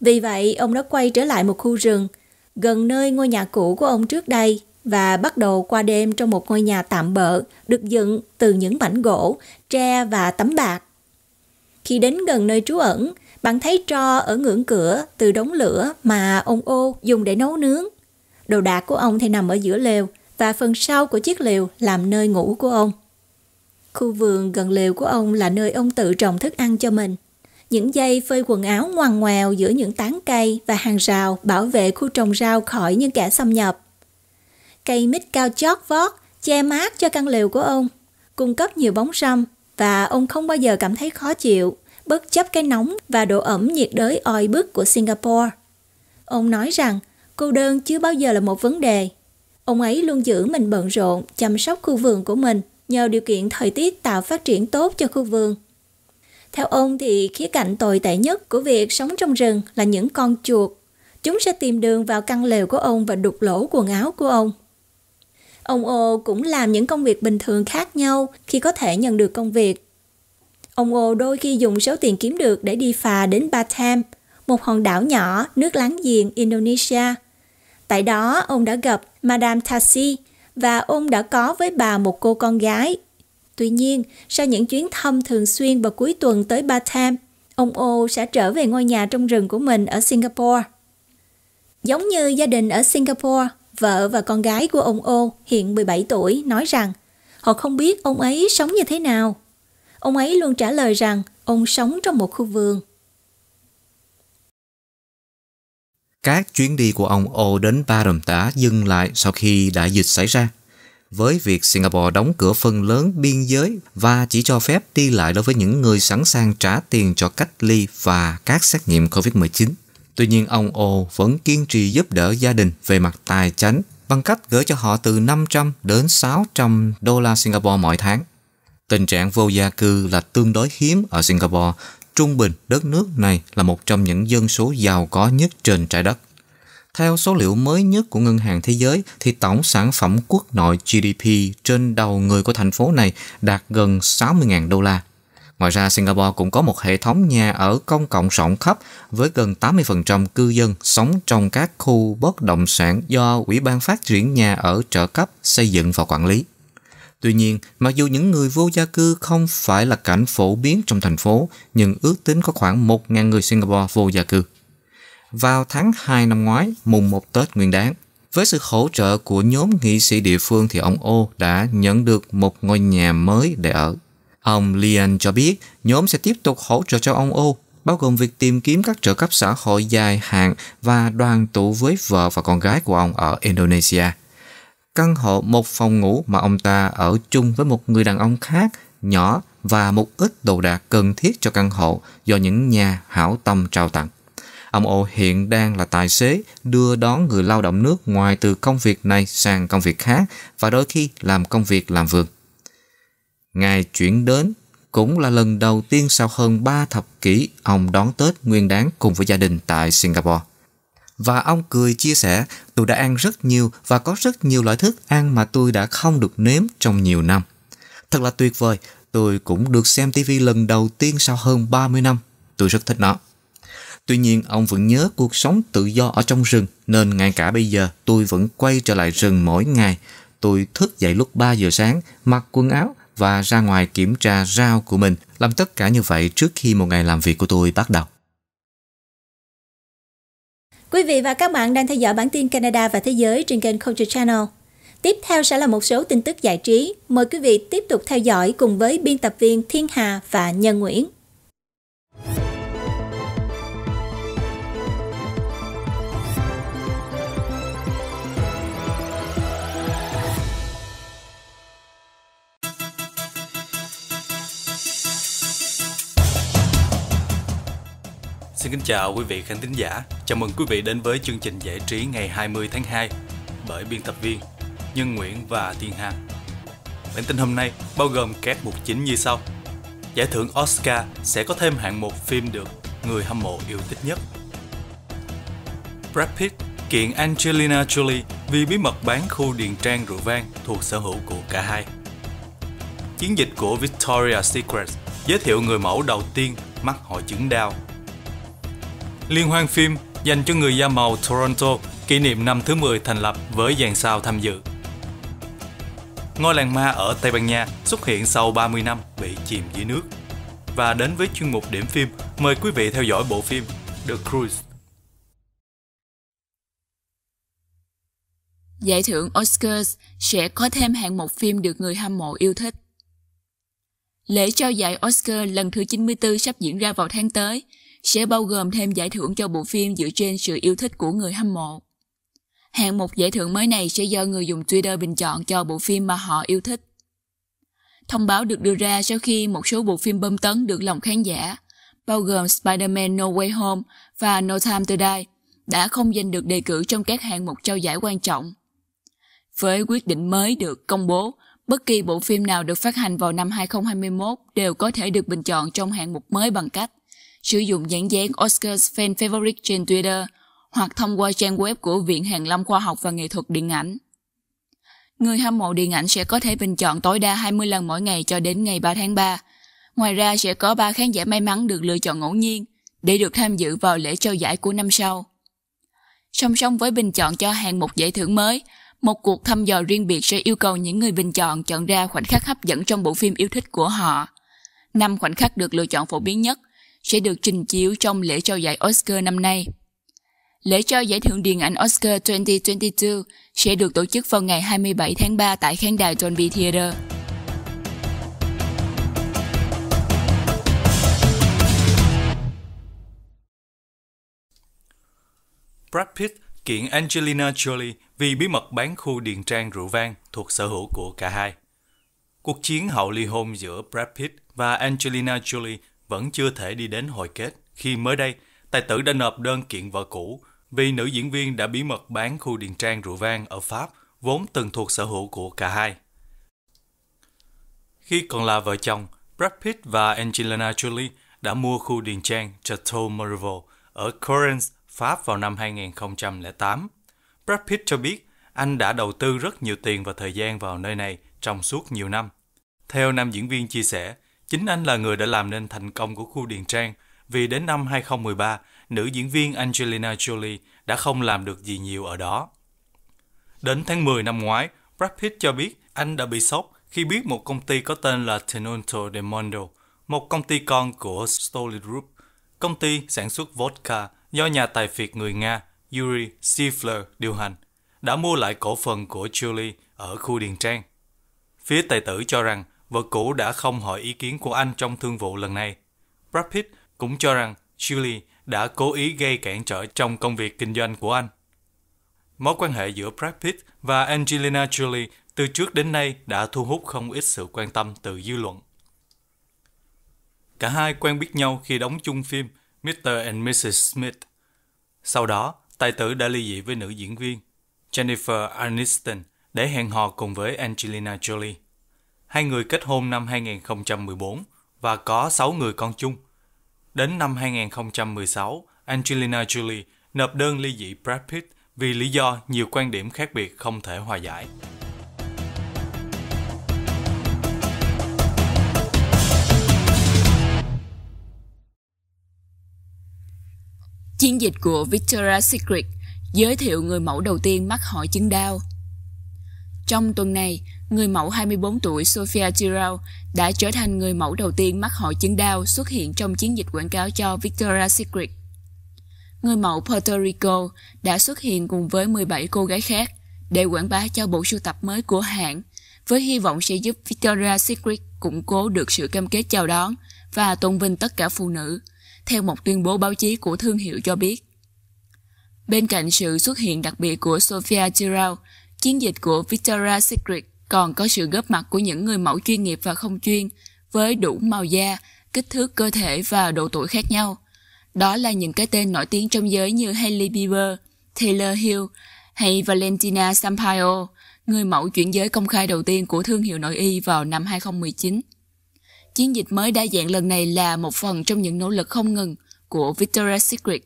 S1: Vì vậy, ông đã quay trở lại một khu rừng gần nơi ngôi nhà cũ của ông trước đây và bắt đầu qua đêm trong một ngôi nhà tạm bợ được dựng từ những mảnh gỗ, tre và tấm bạc. Khi đến gần nơi trú ẩn, bạn thấy tro ở ngưỡng cửa từ đống lửa mà ông ô dùng để nấu nướng. Đồ đạc của ông thì nằm ở giữa lều và phần sau của chiếc lều làm nơi ngủ của ông. Khu vườn gần lều của ông là nơi ông tự trồng thức ăn cho mình. Những dây phơi quần áo ngoằn ngoèo giữa những tán cây và hàng rào bảo vệ khu trồng rau khỏi những kẻ xâm nhập. Cây mít cao chót vót che mát cho căn lều của ông, cung cấp nhiều bóng râm và ông không bao giờ cảm thấy khó chịu bất chấp cái nóng và độ ẩm nhiệt đới oi bức của Singapore. Ông nói rằng cô đơn chưa bao giờ là một vấn đề. Ông ấy luôn giữ mình bận rộn chăm sóc khu vườn của mình nhờ điều kiện thời tiết tạo phát triển tốt cho khu vườn. Theo ông thì khía cạnh tồi tệ nhất của việc sống trong rừng là những con chuột. Chúng sẽ tìm đường vào căn lều của ông và đục lỗ quần áo của ông. Ông Ô cũng làm những công việc bình thường khác nhau khi có thể nhận được công việc Ông Ngô đôi khi dùng số tiền kiếm được để đi phà đến Batam, một hòn đảo nhỏ nước láng giềng Indonesia. Tại đó, ông đã gặp Madame Tassi và ông đã có với bà một cô con gái. Tuy nhiên, sau những chuyến thăm thường xuyên vào cuối tuần tới Batam, ông Ô sẽ trở về ngôi nhà trong rừng của mình ở Singapore. Giống như gia đình ở Singapore, vợ và con gái của ông Ô hiện 17 tuổi nói rằng họ không biết ông ấy sống như thế nào ông ấy luôn trả lời rằng ông sống trong một khu vườn.
S2: Các chuyến đi của ông O đến Ba Rồng Tả dừng lại sau khi đại dịch xảy ra. Với việc Singapore đóng cửa phần lớn biên giới và chỉ cho phép đi lại đối với những người sẵn sàng trả tiền cho cách ly và các xét nghiệm COVID-19. Tuy nhiên, ông O vẫn kiên trì giúp đỡ gia đình về mặt tài chính bằng cách gửi cho họ từ 500 đến 600 đô la Singapore mỗi tháng. Tình trạng vô gia cư là tương đối hiếm ở Singapore. Trung bình, đất nước này là một trong những dân số giàu có nhất trên trái đất. Theo số liệu mới nhất của Ngân hàng Thế giới thì tổng sản phẩm quốc nội GDP trên đầu người của thành phố này đạt gần 60.000 đô la. Ngoài ra, Singapore cũng có một hệ thống nhà ở công cộng rộng khắp với gần 80% cư dân sống trong các khu bất động sản do Ủy ban Phát triển Nhà ở trợ cấp xây dựng và quản lý. Tuy nhiên, mặc dù những người vô gia cư không phải là cảnh phổ biến trong thành phố, nhưng ước tính có khoảng 1.000 người Singapore vô gia cư. Vào tháng 2 năm ngoái, mùng 1 Tết Nguyên Đán, với sự hỗ trợ của nhóm nghị sĩ địa phương thì ông Ô đã nhận được một ngôi nhà mới để ở. Ông Lian cho biết nhóm sẽ tiếp tục hỗ trợ cho ông Ô, bao gồm việc tìm kiếm các trợ cấp xã hội dài hạn và đoàn tụ với vợ và con gái của ông ở Indonesia căn hộ một phòng ngủ mà ông ta ở chung với một người đàn ông khác nhỏ và một ít đồ đạc cần thiết cho căn hộ do những nhà hảo tâm trao tặng. Ông Ô hiện đang là tài xế đưa đón người lao động nước ngoài từ công việc này sang công việc khác và đôi khi làm công việc làm vườn. Ngài chuyển đến cũng là lần đầu tiên sau hơn 3 thập kỷ ông đón Tết nguyên đáng cùng với gia đình tại Singapore. Và ông cười chia sẻ, tôi đã ăn rất nhiều và có rất nhiều loại thức ăn mà tôi đã không được nếm trong nhiều năm. Thật là tuyệt vời, tôi cũng được xem TV lần đầu tiên sau hơn 30 năm. Tôi rất thích nó. Tuy nhiên, ông vẫn nhớ cuộc sống tự do ở trong rừng, nên ngay cả bây giờ tôi vẫn quay trở lại rừng mỗi ngày. Tôi thức dậy lúc 3 giờ sáng, mặc quần áo và ra ngoài kiểm tra rau của mình, làm tất cả như vậy trước khi một ngày làm việc của tôi bắt đầu.
S1: Quý vị và các bạn đang theo dõi bản tin Canada và Thế giới trên kênh Culture Channel. Tiếp theo sẽ là một số tin tức giải trí. Mời quý vị tiếp tục theo dõi cùng với biên tập viên Thiên Hà và Nhân Nguyễn.
S3: kính chào quý vị khán thính giả. Chào mừng quý vị đến với chương trình giải trí ngày 20 tháng 2 bởi biên tập viên Nhân Nguyễn và Thiên Hằng. Bản tin hôm nay bao gồm các mục chính như sau. Giải thưởng Oscar sẽ có thêm hạng mục phim được người hâm mộ yêu thích nhất. Brad Pitt kiện Angelina Jolie vì bí mật bán khu điền trang rượu vang thuộc sở hữu của cả hai. Chiến dịch của Victoria's Secret giới thiệu người mẫu đầu tiên mắc hội chứng đau liên hoan phim dành cho người da màu Toronto kỷ niệm năm thứ 10 thành lập với dàn sao tham dự. Ngôi làng ma ở Tây Ban Nha xuất hiện sau 30 năm bị chìm dưới nước. Và đến với chuyên mục điểm phim, mời quý vị theo dõi bộ phim The Cruise.
S4: Giải thưởng Oscars sẽ có thêm hạng mục phim được người hâm mộ yêu thích. Lễ trao giải Oscar lần thứ 94 sắp diễn ra vào tháng tới – sẽ bao gồm thêm giải thưởng cho bộ phim dựa trên sự yêu thích của người hâm mộ. Hạng mục giải thưởng mới này sẽ do người dùng Twitter bình chọn cho bộ phim mà họ yêu thích. Thông báo được đưa ra sau khi một số bộ phim bơm tấn được lòng khán giả, bao gồm Spider-Man No Way Home và No Time to Die, đã không giành được đề cử trong các hạng mục trao giải quan trọng. Với quyết định mới được công bố, bất kỳ bộ phim nào được phát hành vào năm 2021 đều có thể được bình chọn trong hạng mục mới bằng cách sử dụng nhãn dán Oscars Fan Favorite trên Twitter hoặc thông qua trang web của Viện Hàn Lâm Khoa học và Nghệ thuật Điện ảnh. Người hâm mộ điện ảnh sẽ có thể bình chọn tối đa 20 lần mỗi ngày cho đến ngày 3 tháng 3. Ngoài ra sẽ có 3 khán giả may mắn được lựa chọn ngẫu nhiên để được tham dự vào lễ trao giải của năm sau. Song song với bình chọn cho hàng một giải thưởng mới, một cuộc thăm dò riêng biệt sẽ yêu cầu những người bình chọn chọn ra khoảnh khắc hấp dẫn trong bộ phim yêu thích của họ. Năm khoảnh khắc được lựa chọn phổ biến nhất – sẽ được trình chiếu trong lễ trao giải Oscar năm nay. Lễ trao giải thưởng điện ảnh Oscar 2022 sẽ được tổ chức vào ngày 27 tháng 3 tại khán đài Dolby Theatre.
S3: Brad Pitt kiện Angelina Jolie vì bí mật bán khu điền trang rượu vang thuộc sở hữu của cả hai. Cuộc chiến hậu ly hôn giữa Brad Pitt và Angelina Jolie vẫn chưa thể đi đến hồi kết khi mới đây tài tử đã nộp đơn kiện vợ cũ vì nữ diễn viên đã bí mật bán khu điền trang rượu vang ở Pháp vốn từng thuộc sở hữu của cả hai. Khi còn là vợ chồng, Brad Pitt và Angelina Jolie đã mua khu điền trang Chateau Marivaux ở Correns, Pháp vào năm 2008. Brad Pitt cho biết anh đã đầu tư rất nhiều tiền và thời gian vào nơi này trong suốt nhiều năm. Theo nam diễn viên chia sẻ, Chính anh là người đã làm nên thành công của khu Điền Trang, vì đến năm 2013, nữ diễn viên Angelina Jolie đã không làm được gì nhiều ở đó. Đến tháng 10 năm ngoái, Brad Pitt cho biết anh đã bị sốc khi biết một công ty có tên là Tenonto de Mondo, một công ty con của Stoli Group, công ty sản xuất vodka do nhà tài phiệt người Nga Yuri Stifler điều hành, đã mua lại cổ phần của Julie ở khu Điền Trang. Phía tài tử cho rằng vợ cũ đã không hỏi ý kiến của anh trong thương vụ lần này. Brad Pitt cũng cho rằng Julie đã cố ý gây cản trở trong công việc kinh doanh của anh. Mối quan hệ giữa Brad Pitt và Angelina Jolie từ trước đến nay đã thu hút không ít sự quan tâm từ dư luận. Cả hai quen biết nhau khi đóng chung phim Mr. and Mrs. Smith. Sau đó, tài tử đã ly dị với nữ diễn viên Jennifer Aniston để hẹn hò cùng với Angelina Jolie. Hai người kết hôn năm 2014 và có 6 người con chung. Đến năm 2016, Angelina Jolie nộp đơn ly dị Brad Pitt vì lý do nhiều quan điểm khác biệt không thể hòa giải.
S4: Chiến dịch của Victoria's Secret giới thiệu người mẫu đầu tiên mắc hội chứng đau. Trong tuần này, người mẫu 24 tuổi Sophia Giroud đã trở thành người mẫu đầu tiên mắc hội chứng đau xuất hiện trong chiến dịch quảng cáo cho Victoria's Secret. Người mẫu Puerto Rico đã xuất hiện cùng với 17 cô gái khác để quảng bá cho bộ sưu tập mới của hãng, với hy vọng sẽ giúp Victoria's Secret củng cố được sự cam kết chào đón và tôn vinh tất cả phụ nữ, theo một tuyên bố báo chí của thương hiệu cho biết. Bên cạnh sự xuất hiện đặc biệt của Sophia Giroud, chiến dịch của Victoria's Secret còn có sự góp mặt của những người mẫu chuyên nghiệp và không chuyên với đủ màu da, kích thước cơ thể và độ tuổi khác nhau. Đó là những cái tên nổi tiếng trong giới như Hailey Bieber, Taylor Hill hay Valentina Sampaio, người mẫu chuyển giới công khai đầu tiên của thương hiệu nội y vào năm 2019. Chiến dịch mới đa dạng lần này là một phần trong những nỗ lực không ngừng của Victoria's Secret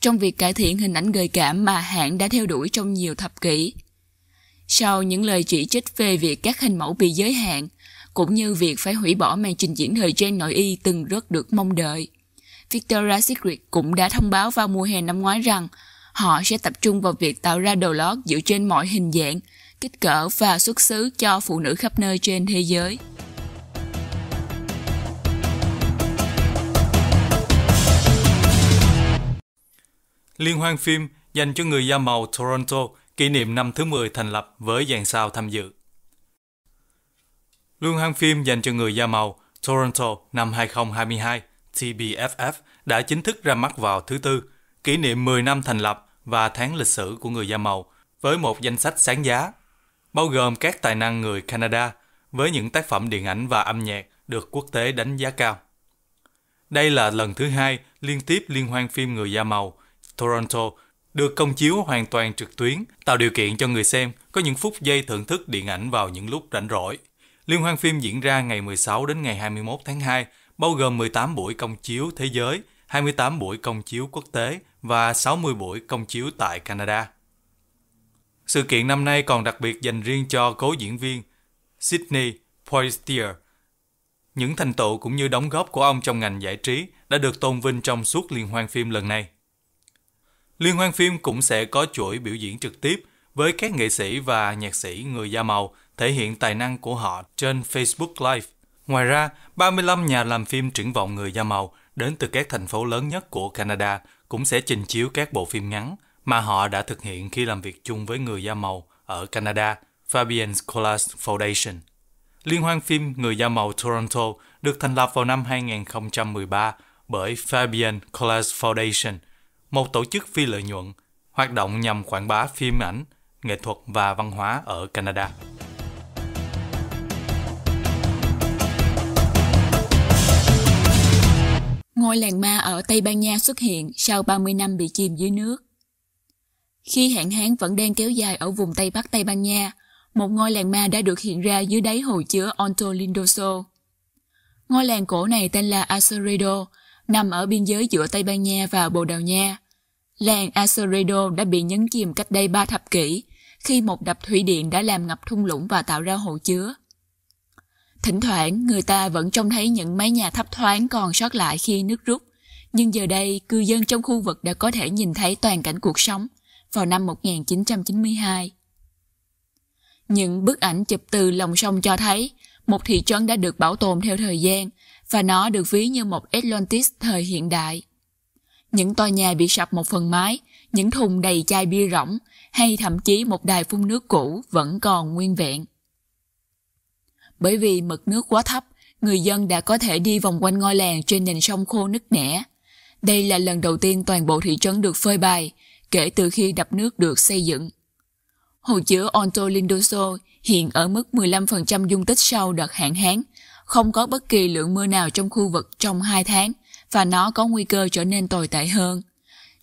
S4: trong việc cải thiện hình ảnh gợi cảm mà hãng đã theo đuổi trong nhiều thập kỷ sau những lời chỉ trích về việc các hình mẫu bị giới hạn, cũng như việc phải hủy bỏ màn trình diễn thời trang nội y từng rất được mong đợi. Victoria's Secret cũng đã thông báo vào mùa hè năm ngoái rằng họ sẽ tập trung vào việc tạo ra đồ lót dựa trên mọi hình dạng, kích cỡ và xuất xứ cho phụ nữ khắp nơi trên thế giới.
S3: Liên hoan phim dành cho người da màu Toronto – kỷ niệm năm thứ 10 thành lập với dàn sao tham dự. Lương hang phim dành cho người da màu Toronto năm 2022 TBFF đã chính thức ra mắt vào thứ Tư, kỷ niệm 10 năm thành lập và tháng lịch sử của người da màu với một danh sách sáng giá, bao gồm các tài năng người Canada với những tác phẩm điện ảnh và âm nhạc được quốc tế đánh giá cao. Đây là lần thứ hai liên tiếp liên hoan phim người da màu Toronto được công chiếu hoàn toàn trực tuyến, tạo điều kiện cho người xem có những phút giây thưởng thức điện ảnh vào những lúc rảnh rỗi. Liên hoan phim diễn ra ngày 16 đến ngày 21 tháng 2, bao gồm 18 buổi công chiếu thế giới, 28 buổi công chiếu quốc tế và 60 buổi công chiếu tại Canada. Sự kiện năm nay còn đặc biệt dành riêng cho cố diễn viên Sydney Poitier. Những thành tựu cũng như đóng góp của ông trong ngành giải trí đã được tôn vinh trong suốt liên hoan phim lần này. Liên hoan phim cũng sẽ có chuỗi biểu diễn trực tiếp với các nghệ sĩ và nhạc sĩ người da màu thể hiện tài năng của họ trên Facebook Live. Ngoài ra, 35 nhà làm phim triển vọng người da màu đến từ các thành phố lớn nhất của Canada cũng sẽ trình chiếu các bộ phim ngắn mà họ đã thực hiện khi làm việc chung với người da màu ở Canada, Fabian Collas Foundation. Liên hoan phim Người da màu Toronto được thành lập vào năm 2013 bởi Fabian Collas Foundation – một tổ chức phi lợi nhuận, hoạt động nhằm quảng bá phim ảnh, nghệ thuật và văn hóa ở Canada.
S4: Ngôi làng ma ở Tây Ban Nha xuất hiện sau 30 năm bị chìm dưới nước. Khi hạn hán vẫn đang kéo dài ở vùng Tây Bắc Tây Ban Nha, một ngôi làng ma đã được hiện ra dưới đáy hồ chứa Onto Lindoso. Ngôi làng cổ này tên là Aceredo nằm ở biên giới giữa Tây Ban Nha và Bồ Đào Nha. Làng Aceredo đã bị nhấn chìm cách đây 3 thập kỷ, khi một đập thủy điện đã làm ngập thung lũng và tạo ra hồ chứa. Thỉnh thoảng, người ta vẫn trông thấy những mái nhà thấp thoáng còn sót lại khi nước rút. Nhưng giờ đây, cư dân trong khu vực đã có thể nhìn thấy toàn cảnh cuộc sống vào năm 1992. Những bức ảnh chụp từ lòng sông cho thấy một thị trấn đã được bảo tồn theo thời gian và nó được ví như một Atlantis thời hiện đại. Những tòa nhà bị sập một phần mái, những thùng đầy chai bia rỗng hay thậm chí một đài phun nước cũ vẫn còn nguyên vẹn. Bởi vì mực nước quá thấp, người dân đã có thể đi vòng quanh ngôi làng trên nền sông khô nứt nẻ. Đây là lần đầu tiên toàn bộ thị trấn được phơi bày kể từ khi đập nước được xây dựng. Hồ chứa Onto Lindoso hiện ở mức 15% dung tích sau đợt hạn hán không có bất kỳ lượng mưa nào trong khu vực trong 2 tháng và nó có nguy cơ trở nên tồi tệ hơn.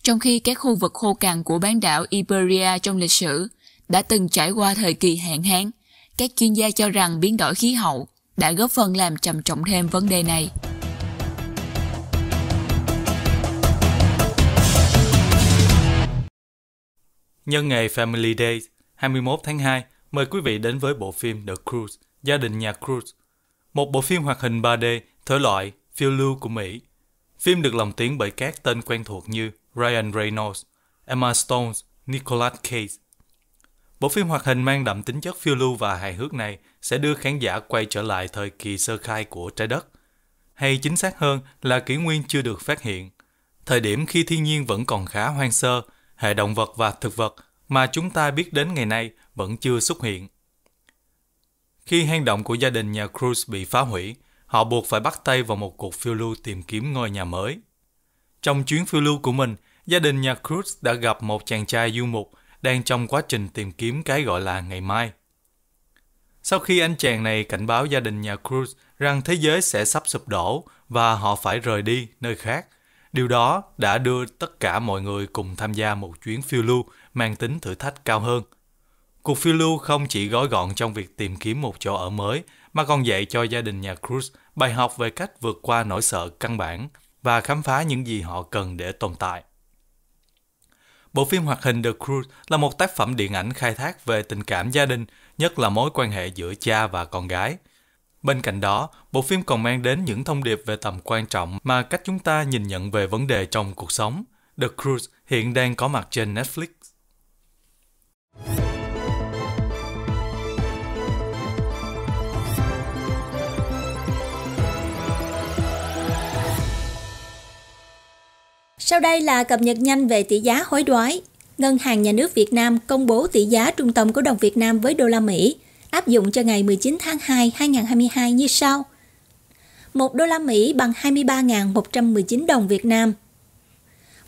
S4: Trong khi các khu vực khô cằn của bán đảo Iberia trong lịch sử đã từng trải qua thời kỳ hạn hán, các chuyên gia cho rằng biến đổi khí hậu đã góp phần làm trầm trọng thêm vấn đề này.
S3: Nhân ngày Family Day, 21 tháng 2, mời quý vị đến với bộ phim The Cruise, gia đình nhà Cruise một bộ phim hoạt hình 3D thể loại phiêu lưu của Mỹ. Phim được lồng tiếng bởi các tên quen thuộc như Ryan Reynolds, Emma Stone, Nicolas Cage. Bộ phim hoạt hình mang đậm tính chất phiêu lưu và hài hước này sẽ đưa khán giả quay trở lại thời kỳ sơ khai của trái đất, hay chính xác hơn là kỷ nguyên chưa được phát hiện, thời điểm khi thiên nhiên vẫn còn khá hoang sơ, hệ động vật và thực vật mà chúng ta biết đến ngày nay vẫn chưa xuất hiện. Khi hang động của gia đình nhà Cruz bị phá hủy, họ buộc phải bắt tay vào một cuộc phiêu lưu tìm kiếm ngôi nhà mới. Trong chuyến phiêu lưu của mình, gia đình nhà Cruz đã gặp một chàng trai du mục đang trong quá trình tìm kiếm cái gọi là ngày mai. Sau khi anh chàng này cảnh báo gia đình nhà Cruz rằng thế giới sẽ sắp sụp đổ và họ phải rời đi nơi khác, điều đó đã đưa tất cả mọi người cùng tham gia một chuyến phiêu lưu mang tính thử thách cao hơn – Cuộc phiêu lưu không chỉ gói gọn trong việc tìm kiếm một chỗ ở mới, mà còn dạy cho gia đình nhà Cruz bài học về cách vượt qua nỗi sợ căn bản và khám phá những gì họ cần để tồn tại. Bộ phim hoạt hình The Cruz là một tác phẩm điện ảnh khai thác về tình cảm gia đình, nhất là mối quan hệ giữa cha và con gái. Bên cạnh đó, bộ phim còn mang đến những thông điệp về tầm quan trọng mà cách chúng ta nhìn nhận về vấn đề trong cuộc sống. The Cruz hiện đang có mặt trên Netflix.
S1: Sau đây là cập nhật nhanh về tỷ giá hối đoái. Ngân hàng Nhà nước Việt Nam công bố tỷ giá trung tâm của đồng Việt Nam với đô la Mỹ áp dụng cho ngày 19 tháng 2 2022 như sau. 1 đô la Mỹ bằng 23.119 đồng Việt Nam.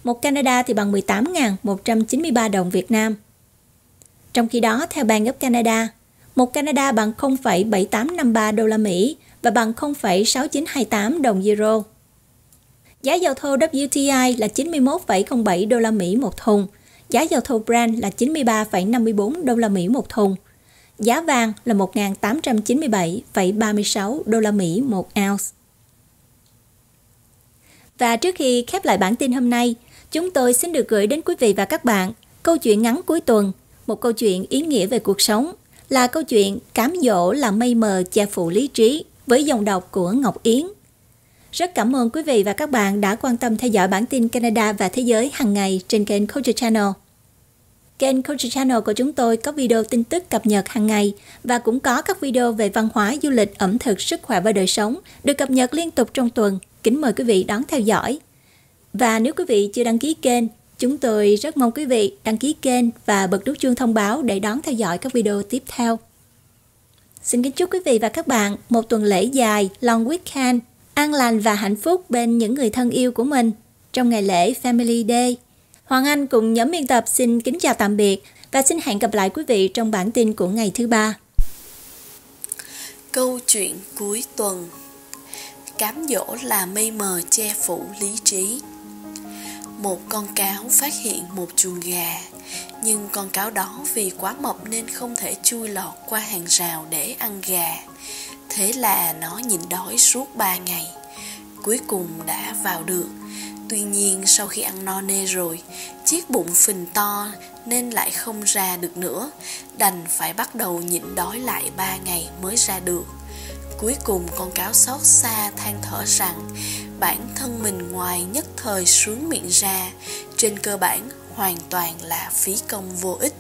S1: 1 Canada thì bằng 18.193 đồng Việt Nam. Trong khi đó, theo Bank of Canada, 1 Canada bằng 0,7853 đô la Mỹ và bằng 0,6928 đồng euro. Giá dầu thô WTI là 91,07 đô la Mỹ một thùng, giá dầu thô Brent là 93,54 đô la Mỹ một thùng. Giá vàng là 1.897,36 đô la Mỹ một ounce. Và trước khi khép lại bản tin hôm nay, chúng tôi xin được gửi đến quý vị và các bạn câu chuyện ngắn cuối tuần, một câu chuyện ý nghĩa về cuộc sống, là câu chuyện Cám dỗ là mây mờ che phủ lý trí với dòng đọc của Ngọc Yến – rất cảm ơn quý vị và các bạn đã quan tâm theo dõi bản tin Canada và Thế giới hàng ngày trên kênh Culture Channel. Kênh Culture Channel của chúng tôi có video tin tức cập nhật hàng ngày và cũng có các video về văn hóa, du lịch, ẩm thực, sức khỏe và đời sống được cập nhật liên tục trong tuần. Kính mời quý vị đón theo dõi. Và nếu quý vị chưa đăng ký kênh, chúng tôi rất mong quý vị đăng ký kênh và bật nút chuông thông báo để đón theo dõi các video tiếp theo. Xin kính chúc quý vị và các bạn một tuần lễ dài, long weekend an lành và hạnh phúc bên những người thân yêu của mình trong ngày lễ Family Day. Hoàng Anh cùng nhóm biên tập xin kính chào tạm biệt và xin hẹn gặp lại quý vị trong bản tin của ngày thứ ba.
S5: Câu chuyện cuối tuần Cám dỗ là mây mờ che phủ lý trí Một con cáo phát hiện một chuồng gà Nhưng con cáo đó vì quá mập nên không thể chui lọt qua hàng rào để ăn gà Thế là nó nhịn đói suốt 3 ngày Cuối cùng đã vào được Tuy nhiên sau khi ăn no nê rồi Chiếc bụng phình to nên lại không ra được nữa Đành phải bắt đầu nhịn đói lại 3 ngày mới ra được Cuối cùng con cáo xót xa than thở rằng Bản thân mình ngoài nhất thời sướng miệng ra Trên cơ bản hoàn toàn là phí công vô ích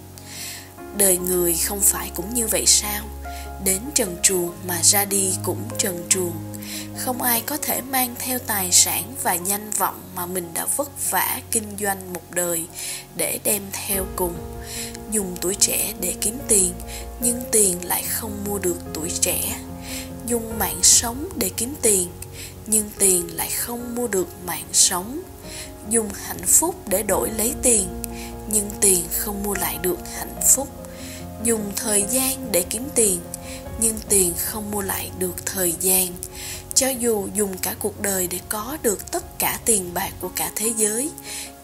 S5: Đời người không phải cũng như vậy sao? đến trần truồng mà ra đi cũng trần truồng không ai có thể mang theo tài sản và danh vọng mà mình đã vất vả kinh doanh một đời để đem theo cùng dùng tuổi trẻ để kiếm tiền nhưng tiền lại không mua được tuổi trẻ dùng mạng sống để kiếm tiền nhưng tiền lại không mua được mạng sống dùng hạnh phúc để đổi lấy tiền nhưng tiền không mua lại được hạnh phúc dùng thời gian để kiếm tiền nhưng tiền không mua lại được thời gian cho dù dùng cả cuộc đời để có được tất cả tiền bạc của cả thế giới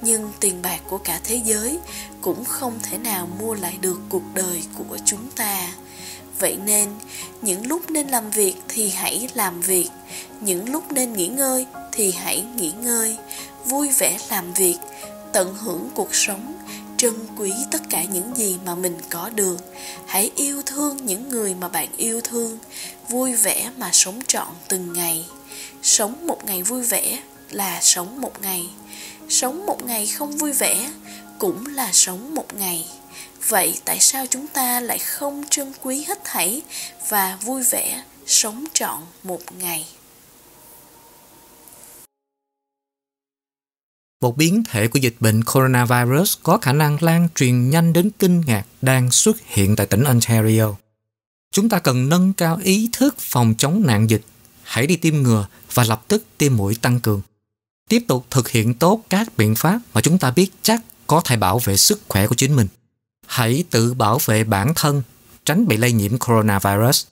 S5: nhưng tiền bạc của cả thế giới cũng không thể nào mua lại được cuộc đời của chúng ta vậy nên những lúc nên làm việc thì hãy làm việc những lúc nên nghỉ ngơi thì hãy nghỉ ngơi vui vẻ làm việc tận hưởng cuộc sống trân quý tất cả những gì mà mình có được hãy yêu thương những người mà bạn yêu thương vui vẻ mà sống trọn từng ngày sống một ngày vui vẻ là sống một ngày sống một ngày không vui vẻ cũng là sống một ngày vậy tại sao chúng ta lại không trân quý hết thảy và vui vẻ sống trọn một ngày
S2: một biến thể của dịch bệnh coronavirus có khả năng lan truyền nhanh đến kinh ngạc đang xuất hiện tại tỉnh Ontario. Chúng ta cần nâng cao ý thức phòng chống nạn dịch, hãy đi tiêm ngừa và lập tức tiêm mũi tăng cường. Tiếp tục thực hiện tốt các biện pháp mà chúng ta biết chắc có thể bảo vệ sức khỏe của chính mình. Hãy tự bảo vệ bản thân, tránh bị lây nhiễm coronavirus.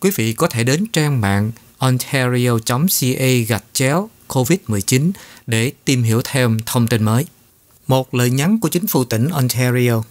S2: Quý vị có thể đến trang mạng ontario.ca gạch chéo COVID-19 để tìm hiểu thêm thông tin mới. Một lời nhắn của chính phủ tỉnh Ontario